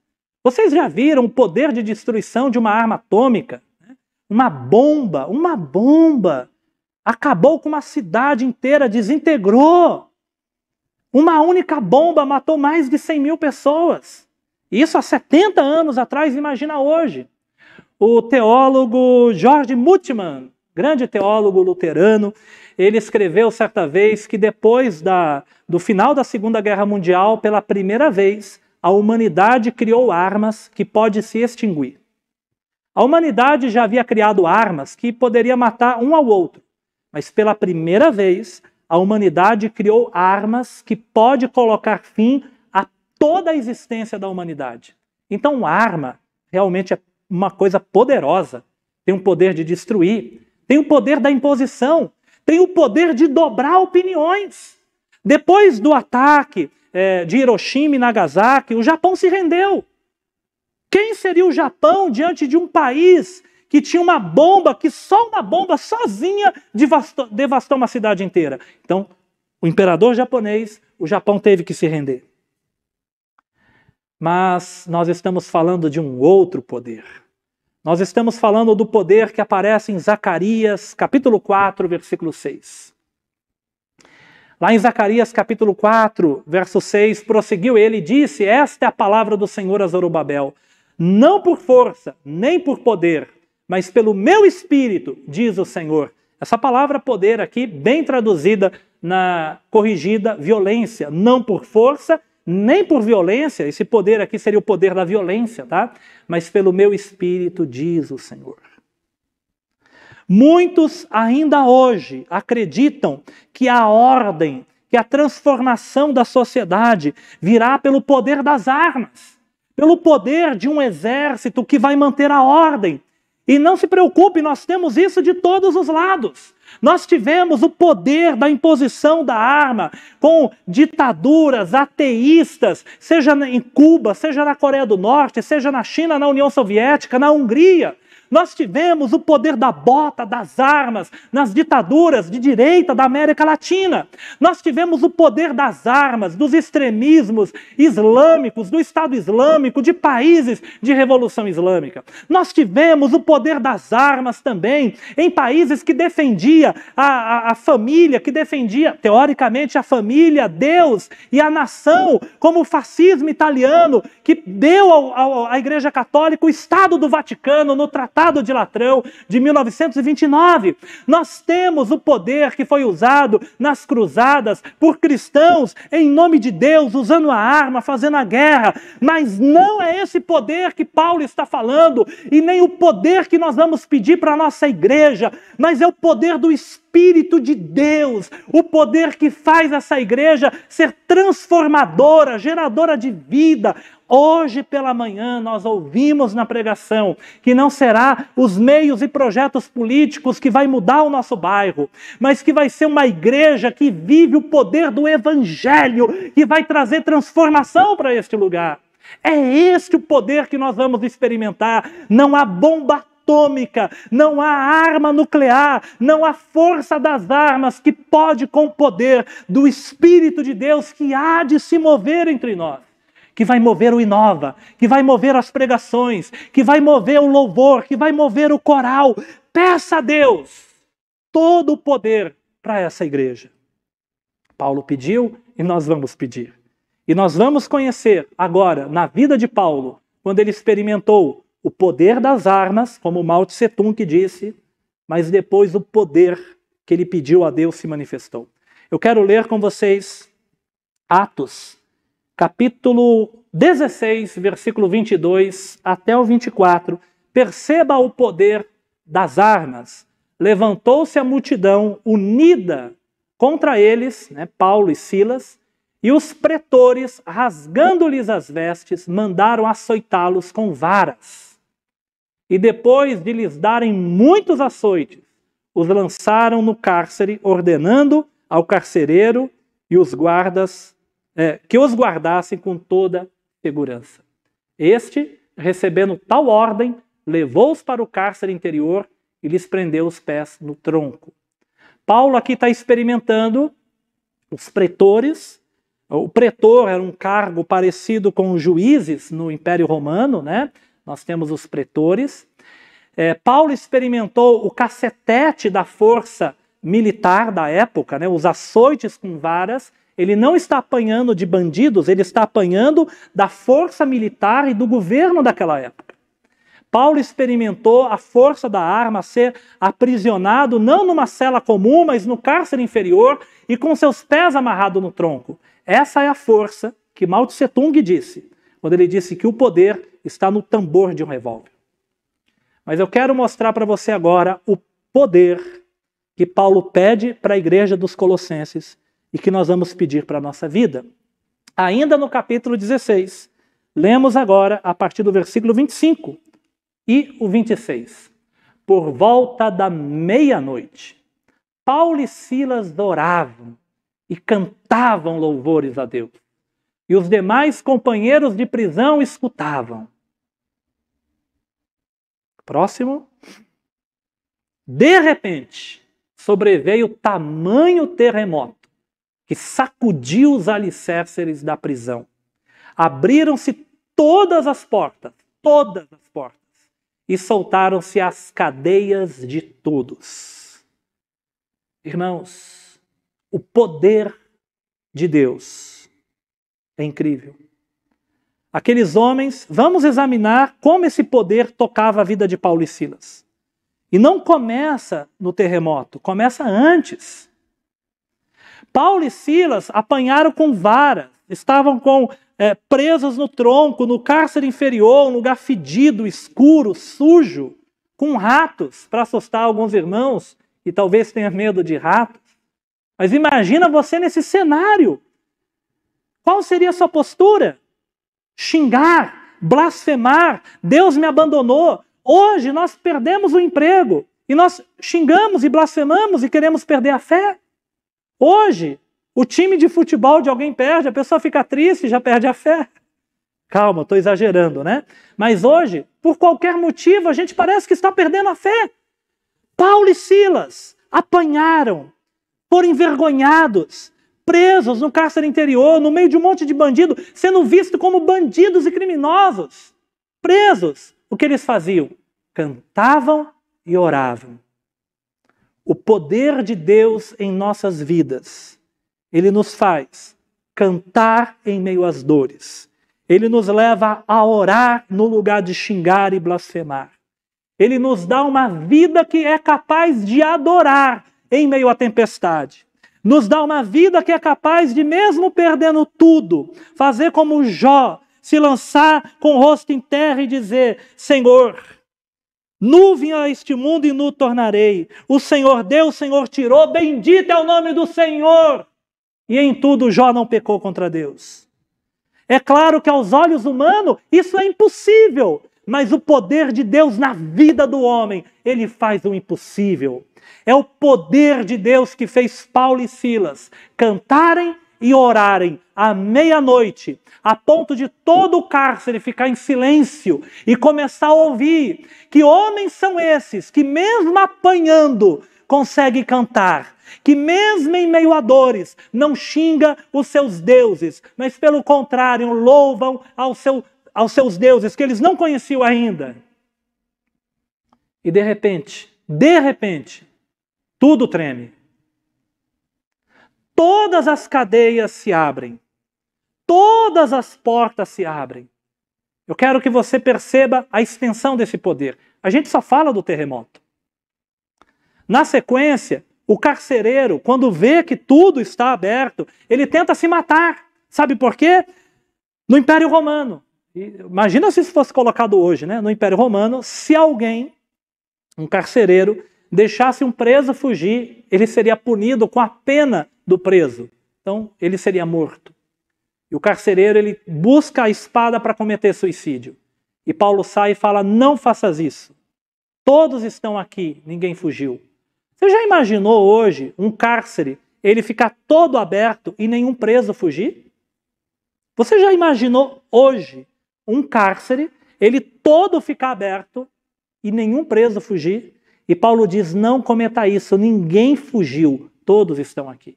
Vocês já viram o poder de destruição de uma arma atômica? Uma bomba, uma bomba acabou com uma cidade inteira, desintegrou. Uma única bomba matou mais de 100 mil pessoas. Isso há 70 anos atrás, imagina hoje. O teólogo George Mutman, grande teólogo luterano, ele escreveu certa vez que depois da, do final da Segunda Guerra Mundial, pela primeira vez, a humanidade criou armas que pode se extinguir. A humanidade já havia criado armas que poderia matar um ao outro, mas pela primeira vez a humanidade criou armas que pode colocar fim a toda a existência da humanidade. Então, arma realmente é uma coisa poderosa, tem o poder de destruir, tem o poder da imposição, tem o poder de dobrar opiniões. Depois do ataque é, de Hiroshima e Nagasaki, o Japão se rendeu. Quem seria o Japão diante de um país que tinha uma bomba, que só uma bomba sozinha devastou, devastou uma cidade inteira? Então, o imperador japonês, o Japão teve que se render. Mas nós estamos falando de um outro poder. Nós estamos falando do poder que aparece em Zacarias, capítulo 4, versículo 6. Lá em Zacarias, capítulo 4, verso 6, prosseguiu ele e disse: Esta é a palavra do Senhor a Zorobabel. Não por força, nem por poder, mas pelo meu espírito, diz o Senhor. Essa palavra poder aqui, bem traduzida na corrigida violência, não por força nem por violência, esse poder aqui seria o poder da violência, tá? Mas pelo meu espírito, diz o Senhor. Muitos ainda hoje acreditam que a ordem, que a transformação da sociedade virá pelo poder das armas, pelo poder de um exército que vai manter a ordem. E não se preocupe, nós temos isso de todos os lados. Nós tivemos o poder da imposição da arma com ditaduras ateístas, seja em Cuba, seja na Coreia do Norte, seja na China, na União Soviética, na Hungria. Nós tivemos o poder da bota, das armas, nas ditaduras de direita da América Latina. Nós tivemos o poder das armas, dos extremismos islâmicos, do Estado Islâmico, de países de revolução islâmica. Nós tivemos o poder das armas também em países que defendia a, a, a família, que defendia, teoricamente, a família, Deus e a nação, como o fascismo italiano, que deu ao, ao, à Igreja Católica o Estado do Vaticano no Tratado Tratado de Latrão de 1929. Nós temos o poder que foi usado nas cruzadas por cristãos em nome de Deus, usando a arma, fazendo a guerra, mas não é esse poder que Paulo está falando e nem o poder que nós vamos pedir para a nossa igreja, mas é o poder do Espírito de Deus, o poder que faz essa igreja ser transformadora, geradora de vida, Hoje pela manhã nós ouvimos na pregação que não será os meios e projetos políticos que vai mudar o nosso bairro, mas que vai ser uma igreja que vive o poder do evangelho, que vai trazer transformação para este lugar. É este o poder que nós vamos experimentar. Não há bomba atômica, não há arma nuclear, não há força das armas que pode com o poder do Espírito de Deus que há de se mover entre nós que vai mover o Inova, que vai mover as pregações, que vai mover o louvor, que vai mover o coral. Peça a Deus todo o poder para essa igreja. Paulo pediu e nós vamos pedir. E nós vamos conhecer agora, na vida de Paulo, quando ele experimentou o poder das armas, como o Mao Tse Tung que disse, mas depois o poder que ele pediu a Deus se manifestou. Eu quero ler com vocês Atos capítulo 16, versículo 22 até o 24, perceba o poder das armas. Levantou-se a multidão unida contra eles, né, Paulo e Silas, e os pretores, rasgando-lhes as vestes, mandaram açoitá-los com varas. E depois de lhes darem muitos açoites, os lançaram no cárcere, ordenando ao carcereiro e os guardas é, que os guardassem com toda segurança. Este, recebendo tal ordem, levou-os para o cárcere interior e lhes prendeu os pés no tronco. Paulo aqui está experimentando os pretores. O pretor era um cargo parecido com os juízes no Império Romano, né? Nós temos os pretores. É, Paulo experimentou o cacetete da força militar da época, né? Os açoites com varas ele não está apanhando de bandidos, ele está apanhando da força militar e do governo daquela época. Paulo experimentou a força da arma ser aprisionado não numa cela comum, mas no cárcere inferior e com seus pés amarrados no tronco. Essa é a força que Mao Tse Tung disse, quando ele disse que o poder está no tambor de um revólver. Mas eu quero mostrar para você agora o poder que Paulo pede para a igreja dos Colossenses e que nós vamos pedir para a nossa vida. Ainda no capítulo 16, lemos agora a partir do versículo 25 e o 26. Por volta da meia-noite, Paulo e Silas oravam e cantavam louvores a Deus. E os demais companheiros de prisão escutavam. Próximo. De repente, sobreveio tamanho terremoto que sacudiu os alicerces da prisão. Abriram-se todas as portas, todas as portas, e soltaram-se as cadeias de todos. Irmãos, o poder de Deus é incrível. Aqueles homens, vamos examinar como esse poder tocava a vida de Paulo e Silas. E não começa no terremoto, começa antes. Paulo e Silas apanharam com vara, estavam com é, no tronco, no cárcere inferior, um lugar fedido, escuro, sujo, com ratos, para assustar alguns irmãos e talvez tenha medo de ratos. Mas imagina você nesse cenário. Qual seria a sua postura? Xingar, blasfemar, Deus me abandonou. Hoje nós perdemos o emprego e nós xingamos e blasfemamos e queremos perder a fé. Hoje, o time de futebol de alguém perde, a pessoa fica triste, já perde a fé. Calma, estou exagerando, né? Mas hoje, por qualquer motivo, a gente parece que está perdendo a fé. Paulo e Silas apanharam, foram envergonhados, presos no cárcere interior, no meio de um monte de bandido, sendo vistos como bandidos e criminosos. Presos. O que eles faziam? Cantavam e oravam o poder de Deus em nossas vidas. Ele nos faz cantar em meio às dores. Ele nos leva a orar no lugar de xingar e blasfemar. Ele nos dá uma vida que é capaz de adorar em meio à tempestade. Nos dá uma vida que é capaz de, mesmo perdendo tudo, fazer como Jó, se lançar com o rosto em terra e dizer: Senhor, Nuvem a este mundo e nu tornarei. O Senhor deu, o Senhor tirou, bendito é o nome do Senhor. E em tudo Jó não pecou contra Deus. É claro que aos olhos humanos isso é impossível, mas o poder de Deus na vida do homem, ele faz o impossível. É o poder de Deus que fez Paulo e Silas cantarem e orarem à meia-noite, a ponto de todo o cárcere ficar em silêncio e começar a ouvir que homens são esses que, mesmo apanhando, consegue cantar, que mesmo em meio a dores não xinga os seus deuses, mas pelo contrário louvam ao seu, aos seus deuses que eles não conheciam ainda. E de repente, de repente, tudo treme todas as cadeias se abrem, todas as portas se abrem. Eu quero que você perceba a extensão desse poder. A gente só fala do terremoto. Na sequência, o carcereiro, quando vê que tudo está aberto, ele tenta se matar. Sabe por quê? No Império Romano. Imagina se isso fosse colocado hoje, né? No Império Romano, se alguém, um carcereiro, deixasse um preso fugir, ele seria punido com a pena do preso. Então, ele seria morto. E o carcereiro ele busca a espada para cometer suicídio. E Paulo sai e fala: Não faças isso. Todos estão aqui, ninguém fugiu. Você já imaginou hoje um cárcere ele ficar todo aberto e nenhum preso fugir? Você já imaginou hoje um cárcere ele todo ficar aberto e nenhum preso fugir? E Paulo diz: Não cometa isso, ninguém fugiu, todos estão aqui.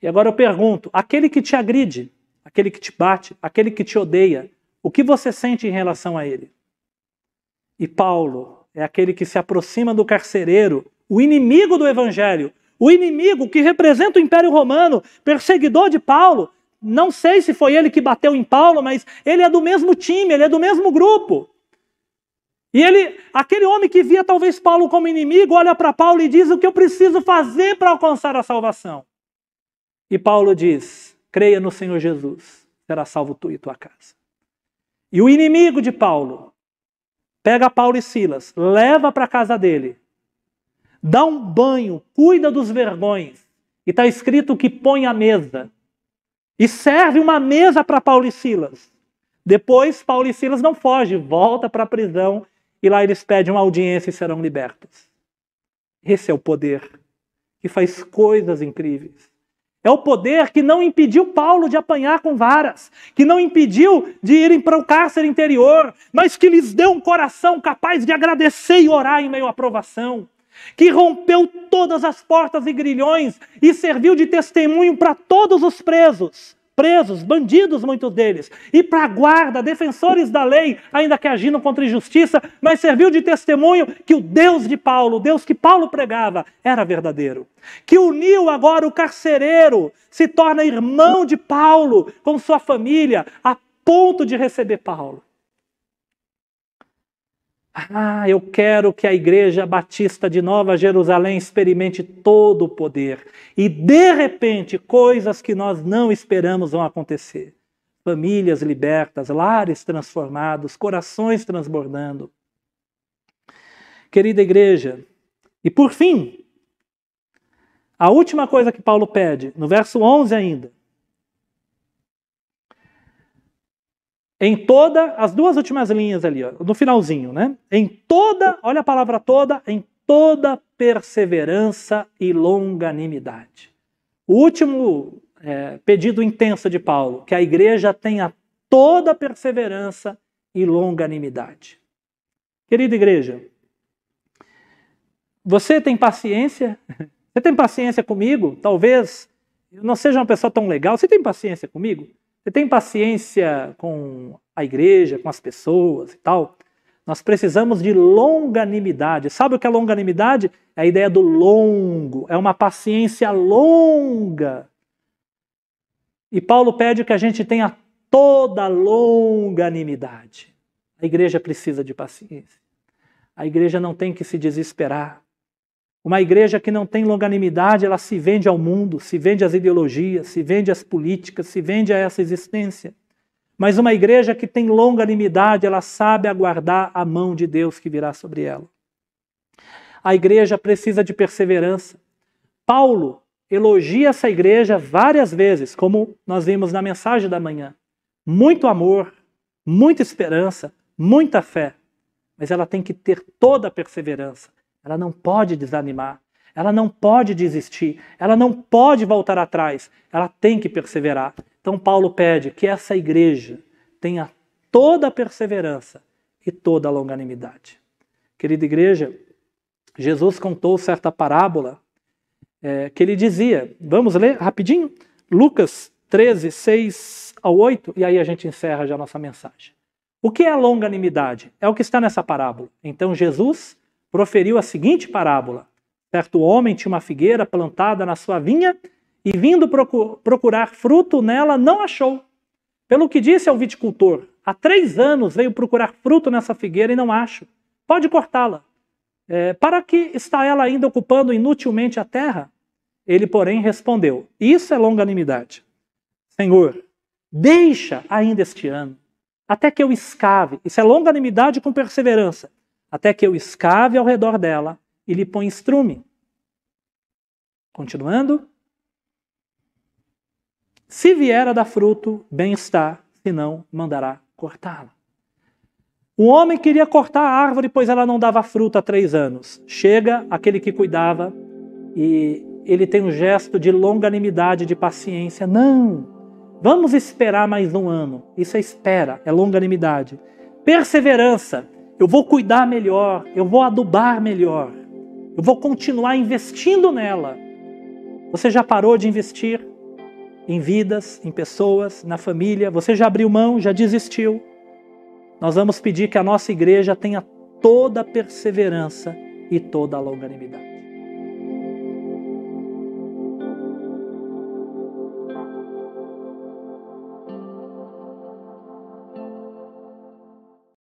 E agora eu pergunto: aquele que te agride, aquele que te bate, aquele que te odeia, o que você sente em relação a ele? E Paulo é aquele que se aproxima do carcereiro, o inimigo do evangelho, o inimigo que representa o Império Romano, perseguidor de Paulo. Não sei se foi ele que bateu em Paulo, mas ele é do mesmo time, ele é do mesmo grupo. E ele, aquele homem que via talvez Paulo como inimigo, olha para Paulo e diz: O que eu preciso fazer para alcançar a salvação? E Paulo diz: creia no Senhor Jesus, será salvo tu e tua casa. E o inimigo de Paulo pega Paulo e Silas, leva para a casa dele, dá um banho, cuida dos vergões, e está escrito que põe a mesa. E serve uma mesa para Paulo e Silas. Depois, Paulo e Silas não foge, volta para a prisão e lá eles pedem uma audiência e serão libertos. Esse é o poder que faz coisas incríveis. É o poder que não impediu Paulo de apanhar com varas, que não impediu de irem para o cárcere interior, mas que lhes deu um coração capaz de agradecer e orar em meio à provação, que rompeu todas as portas e grilhões e serviu de testemunho para todos os presos, presos, bandidos, muitos deles, e para a guarda, defensores da lei, ainda que agindo contra injustiça, mas serviu de testemunho que o Deus de Paulo, o Deus que Paulo pregava, era verdadeiro. Que uniu agora o carcereiro, se torna irmão de Paulo com sua família, a ponto de receber Paulo. Ah, eu quero que a Igreja Batista de Nova Jerusalém experimente todo o poder. E de repente, coisas que nós não esperamos vão acontecer. Famílias libertas, lares transformados, corações transbordando. Querida igreja, e por fim, a última coisa que Paulo pede, no verso 11 ainda. Em toda, as duas últimas linhas ali, ó, no finalzinho, né? Em toda, olha a palavra toda, em toda perseverança e longanimidade. O último é, pedido intenso de Paulo, que a igreja tenha toda perseverança e longanimidade. Querida igreja, você tem paciência? Você tem paciência comigo? Talvez eu não seja uma pessoa tão legal. Você tem paciência comigo? Você tem paciência com a igreja, com as pessoas e tal? Nós precisamos de longanimidade. Sabe o que é longanimidade? É a ideia do longo, é uma paciência longa. E Paulo pede que a gente tenha toda longanimidade. A igreja precisa de paciência. A igreja não tem que se desesperar. Uma igreja que não tem longanimidade, ela se vende ao mundo, se vende às ideologias, se vende às políticas, se vende a essa existência. Mas uma igreja que tem longanimidade, ela sabe aguardar a mão de Deus que virá sobre ela. A igreja precisa de perseverança. Paulo elogia essa igreja várias vezes, como nós vimos na mensagem da manhã. Muito amor, muita esperança, muita fé, mas ela tem que ter toda a perseverança ela não pode desanimar, ela não pode desistir, ela não pode voltar atrás, ela tem que perseverar. Então, Paulo pede que essa igreja tenha toda a perseverança e toda a longanimidade. Querida igreja, Jesus contou certa parábola é, que ele dizia, vamos ler rapidinho? Lucas 13, 6 ao 8, e aí a gente encerra já a nossa mensagem. O que é longanimidade? É o que está nessa parábola. Então Jesus proferiu a seguinte parábola: Certo homem tinha uma figueira plantada na sua vinha e, vindo procurar fruto nela, não achou. Pelo que disse ao viticultor: Há três anos veio procurar fruto nessa figueira e não acho. Pode cortá-la. É, para que está ela ainda ocupando inutilmente a terra? Ele, porém, respondeu: Isso é longanimidade. Senhor, deixa ainda este ano, até que eu escave. Isso é longanimidade com perseverança até que eu escave ao redor dela e lhe põe estrume. Continuando. Se vier a dar fruto, bem está, se não, mandará cortá-la. O homem queria cortar a árvore, pois ela não dava fruto há três anos. Chega aquele que cuidava e ele tem um gesto de longanimidade, de paciência. Não, vamos esperar mais um ano. Isso é espera, é longanimidade. Perseverança eu vou cuidar melhor, eu vou adubar melhor, eu vou continuar investindo nela. Você já parou de investir em vidas, em pessoas, na família? Você já abriu mão, já desistiu? Nós vamos pedir que a nossa igreja tenha toda a perseverança e toda a longanimidade.